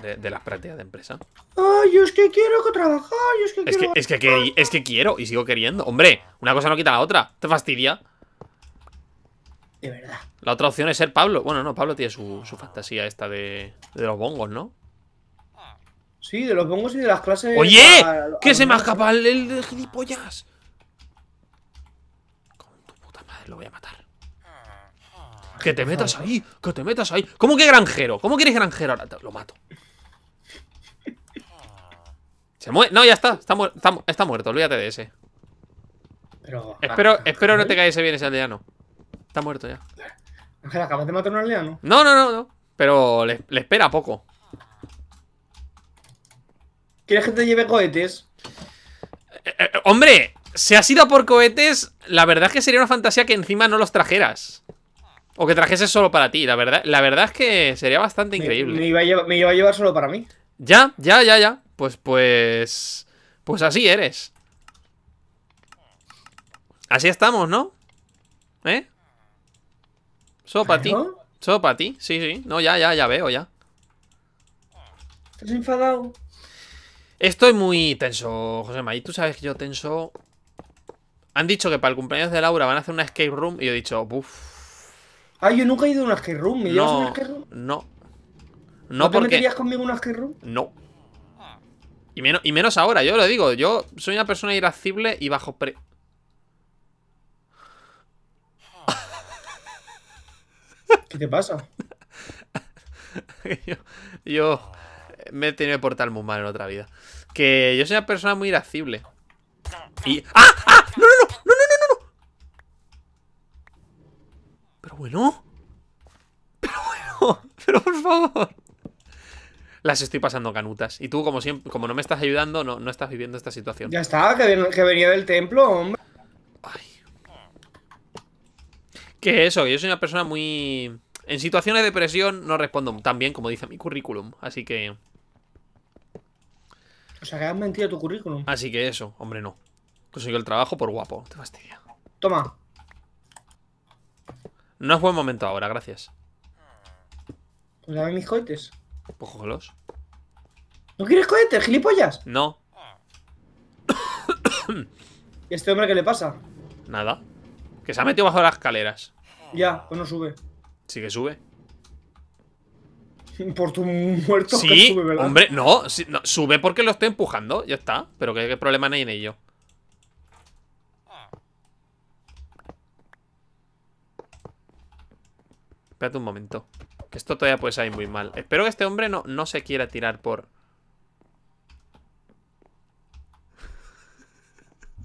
De, las prácticas de empresa. Ay, yo es que quiero que trabajar, yo es que es quiero... Que, es que quiero y sigo queriendo. Hombre, una cosa no quita la otra. Te fastidia. De verdad. La otra opción es ser Pablo. Bueno, no, Pablo tiene su, fantasía esta de, los bongos, ¿no? Sí, de los bongos y de las clases. ¡Oye! qué ¡Que se me ha el, el, gilipollas! Con tu puta madre, lo voy a matar. ¡Que te metas ahí! ¡Que te metas ahí! ¿Cómo que granjero? ¿Cómo quieres granjero? Ahora lo mato. Se muere. No, ya está. Está, muerto. Olvídate de ese. espero, ah, espero no te ¿eh? caiga bien ese aldeano muerto ya. ¿acabas de matar a un aldeano? No, no, no, no. Pero le, espera poco. ¿Quieres que te lleve cohetes? Eh, eh, eh, hombre, si has ido por cohetes, la verdad es que sería una fantasía que encima no los trajeras. O que trajeses solo para ti, la verdad, la verdad es que sería bastante increíble. Me iba, a llevar, me iba, a llevar, solo para mí. Ya, ya, ya, ya. Pues, pues... Pues así eres. Así estamos, ¿no? ¿Eh? Solo para ti. Solo para ti, sí, sí. No, ya, ya, ya veo, ya. ¿Estás enfadado? Estoy muy tenso, José May. Tú sabes que yo tenso. Han dicho que para el cumpleaños de Laura van a hacer una escape room y yo he dicho, uff. Ah, yo nunca he ido a una escape room. ¿Me llevas a una escape room? No. No, ¿No te conmigo una escape room? No. Y menos, y menos ahora, yo lo digo. Yo soy una persona irascible y bajo, pre... ¿Qué te pasa? [laughs] yo, me he tenido que portar muy mal en otra vida. Que yo soy una persona muy irascible. ¡Ah! ¡Ah! ¡No, no, no! ¡No, no, no, no! Pero bueno. Pero bueno. [laughs] Pero por favor. Las estoy pasando canutas. Y tú, como siempre, como no me estás ayudando, no, no estás viviendo esta situación. Ya está, que, venía del templo, hombre. Ay. Que eso, yo soy una persona muy... En situaciones de presión no respondo tan bien como dice mi currículum, así que... O sea, que has mentido tu currículum. Así que eso, hombre, no. Consiguió el trabajo por guapo, te fastidia. Toma. No es buen momento ahora, gracias. Pues dame mis cohetes. Pues ¿No quieres cohetes, gilipollas? No. ¿Y este hombre qué le pasa? Nada. Que se ha metido bajo las escaleras. Ya, pues no sube. Sí que sube. [laughs] Por tu muerto hombre, no, sube porque lo estoy empujando, ya está. Pero qué, problema hay en ello. Espérate un momento. Que esto todavía puede salir muy mal. Espero que este hombre no, no se quiera tirar por...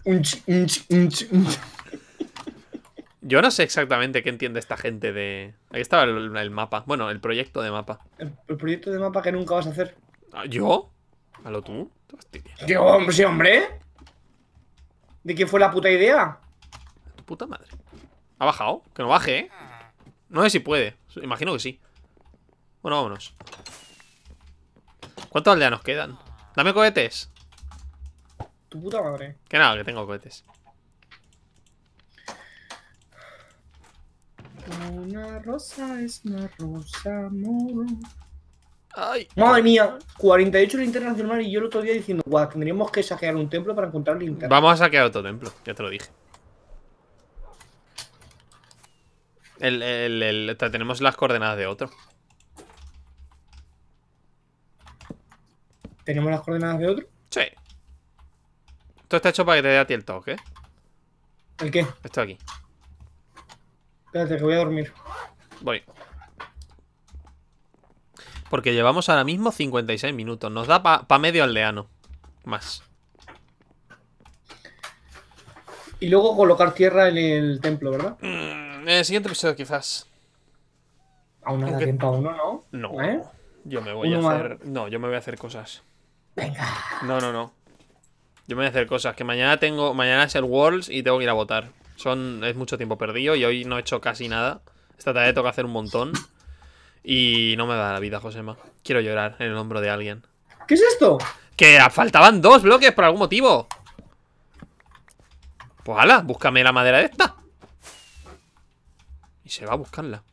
Unch, unch, unch, unch. Yo no sé exactamente qué entiende esta gente de. Ahí estaba el, mapa. Bueno, el proyecto de mapa. El, proyecto de mapa que nunca vas a hacer. Ah, ¿Yo? ¿Halo tú? Yo, hombre, sí, hombre. ¿De quién fue la puta idea? Tu puta madre. Ha bajado. Que no baje, ¿eh? No sé si puede. Imagino que sí. Bueno, vámonos. ¿Cuántos aldeanos quedan? Dame cohetes. Tu puta madre. Que nada, que tengo cohetes. Una rosa es una rosa, Madre mía, 48 linternas del y yo el otro día diciendo, guau, tendríamos que saquear un templo para encontrar internacional Vamos a saquear otro templo, ya te lo dije. tenemos las coordenadas de otro. ¿Tenemos las coordenadas de otro? Sí. Esto está hecho para que te dé a ti el toque. ¿El qué? Esto aquí. Espérate, que voy a dormir. Voy. Porque llevamos ahora mismo 56 minutos. Nos da para pa medio aldeano. Más. Y luego colocar tierra en el templo, ¿verdad? Mm, en el siguiente episodio, quizás. Aún no uno, ¿no? No. no ¿Eh? Yo me voy a hacer. No, yo me voy a hacer cosas. Venga. No, no, no. Yo me voy a hacer cosas. Que mañana tengo. Mañana es el Worlds y tengo que ir a votar es mucho tiempo perdido y hoy no he hecho casi nada. Esta tarde toca hacer un montón. Y no me da la vida, Josema. Quiero llorar en el hombro de alguien. ¿Qué es esto? Que faltaban dos bloques por algún motivo. Pues ala, búscame la madera de esta. Y se va a buscarla.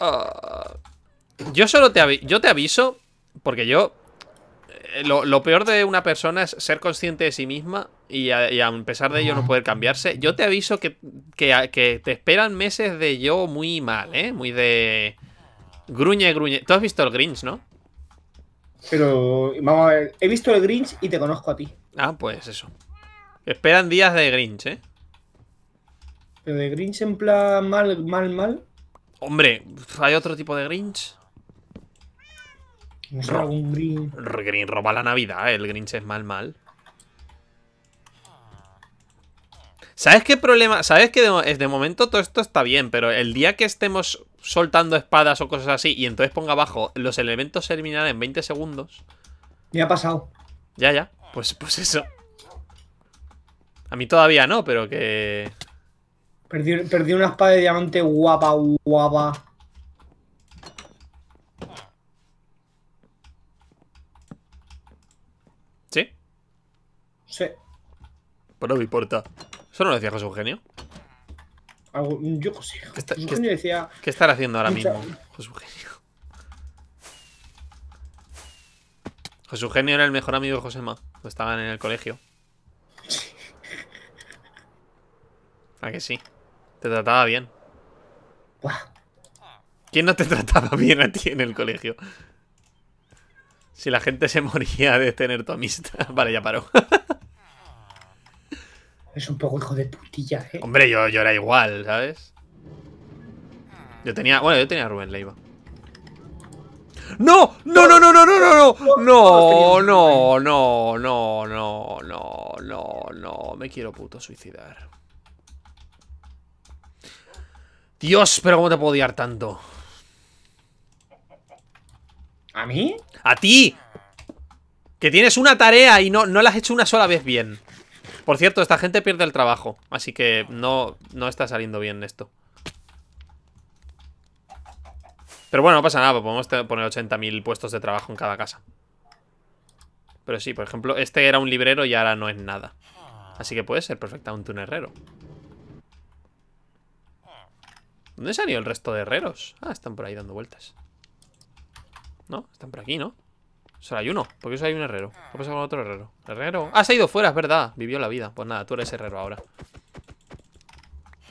Ah, yo solo te, yo te aviso, porque yo... Eh, lo peor de una persona es ser consciente de sí misma y a, pesar de ello no ah. poder cambiarse. Yo te aviso que, te esperan meses de yo muy mal, ¿eh? Muy de... Gruñe, gruñe. Tú has visto el Grinch, ¿no? Pero, vamos a ver, he visto el Grinch y te conozco a ti. Ah, pues eso. Esperan días de Grinch, ¿eh? Pero de Grinch en plan mal, mal, mal. Hombre, ¿hay otro tipo de Grinch? Grinch roba la Navidad, ¿eh? el Grinch es mal, mal. ¿Sabes qué problema? ¿Sabes que de, momento todo esto está bien, pero el día que estemos soltando espadas o cosas así y entonces ponga abajo los elementos se en 20 segundos? Me ha pasado. Ya, ya. Pues, pues eso. A mí todavía no, pero que... Perdió una espada de diamante guapa, guapa. ¿Sí? Sí. Pero no me importa. ¿Esto no lo decía José Eugenio? Mm, yo decía. ¿Qué estará haciendo ahora mismo, José Eugenio? José Eugenio era el mejor amigo de Josema. Cuando estaban en el colegio. [laughs] ¿A que sí? Te trataba bien. ¿Quién no te trataba bien a ti en el colegio? Si la gente se moría de tener tu amistad. [laughs] Vale, ya paró. [laughs] Es un poco hijo de putilla, eh. Hombre, yo, yo era igual, ¿sabes? Yo tenía. Bueno, yo tenía Rubén Leiva. ¡No! ¡No, no, no, no, no, no, no! No, no, no, no, no, no, no, no. Me quiero puto suicidar. Dios, pero ¿cómo te puedo odiar tanto? ¿A mí? ¡A ti! Que tienes una tarea y no, no la has hecho una sola vez bien. Por cierto, esta gente pierde el trabajo, así que no, no está saliendo bien esto. Pero bueno, no pasa nada, podemos poner 80.000 puestos de trabajo en cada casa. Pero sí, por ejemplo, este era un librero y ahora no es nada. Así que puede ser perfectamente un herrero. ¿Dónde salió el resto de herreros? Ah, están por ahí dando vueltas. No, están por aquí, ¿no? Solo hay uno, porque eso hay un herrero ah. ¿Qué pasa con otro herrero? ¿Herrero? Ah, se ha ido fuera, es verdad Vivió la vida Pues nada, tú eres herrero ahora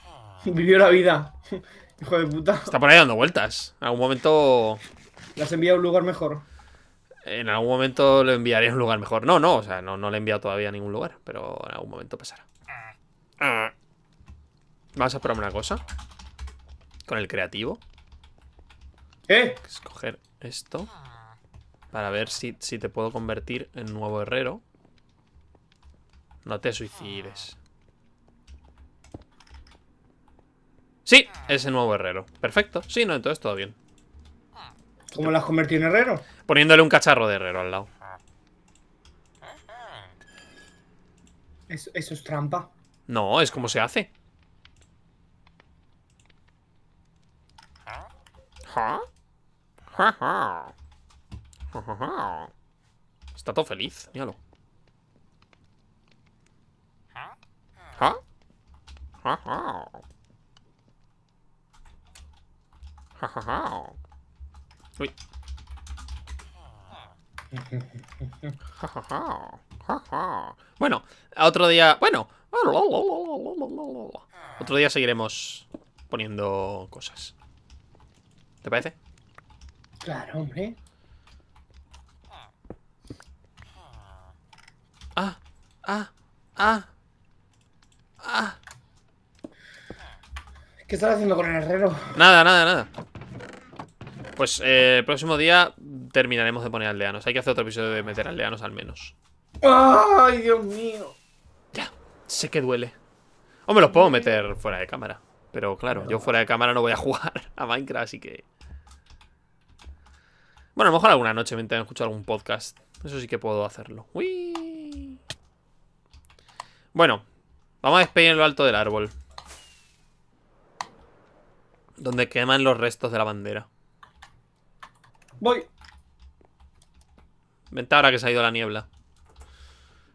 [laughs] Vivió la vida [laughs] Hijo de puta Está por ahí dando vueltas En algún momento... Las envía a un lugar mejor En algún momento lo enviaré a un lugar mejor No, no, o sea, no, no le he enviado todavía a ningún lugar Pero en algún momento pasará Vamos a probar una cosa Con el creativo ¿Eh? Escoger esto ah. Para ver si, te puedo convertir en nuevo herrero. No te suicides. Sí, ese nuevo herrero. Perfecto. Sí, no, entonces todo bien. ¿Cómo lo has convertido en herrero? Poniéndole un cacharro de herrero al lado. ¿Eso, eso es trampa? No, es como se hace. ¿Ja? ¿Ja, ja ja Está todo feliz, míralo. ¿Ah? Uy. bueno, otro día... Bueno. Otro día seguiremos poniendo cosas. ¿Te parece? Claro, hombre. ¡Ah! ¡Ah! ¡Ah! ¡Ah! ¿Qué estás haciendo con el herrero? Nada, nada, nada. Pues el eh, próximo día terminaremos de poner aldeanos. Hay que hacer otro episodio de meter aldeanos al menos. ¡Ay, Dios mío! Ya, sé que duele. O me los puedo meter fuera de cámara. Pero claro, yo fuera de cámara no voy a [laughs] jugar a Minecraft, así que... Bueno, a lo mejor alguna noche me que escuchar algún podcast. Eso sí que puedo hacerlo. ¡Uy! Bueno, vamos a despedir en lo alto del árbol. Donde queman los restos de la bandera. Voy. Vente ahora que se ha ido la niebla.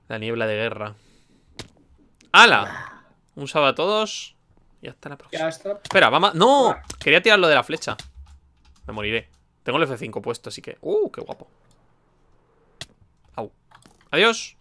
La niebla de guerra. ¡Hala! Un sábado a todos. Y hasta la próxima. Espera, vamos. ¡No! Quería tirar lo de la flecha. Me moriré. Tengo el F5 puesto, así que. ¡Uh! ¡Qué guapo! ¡Au! ¡Adiós!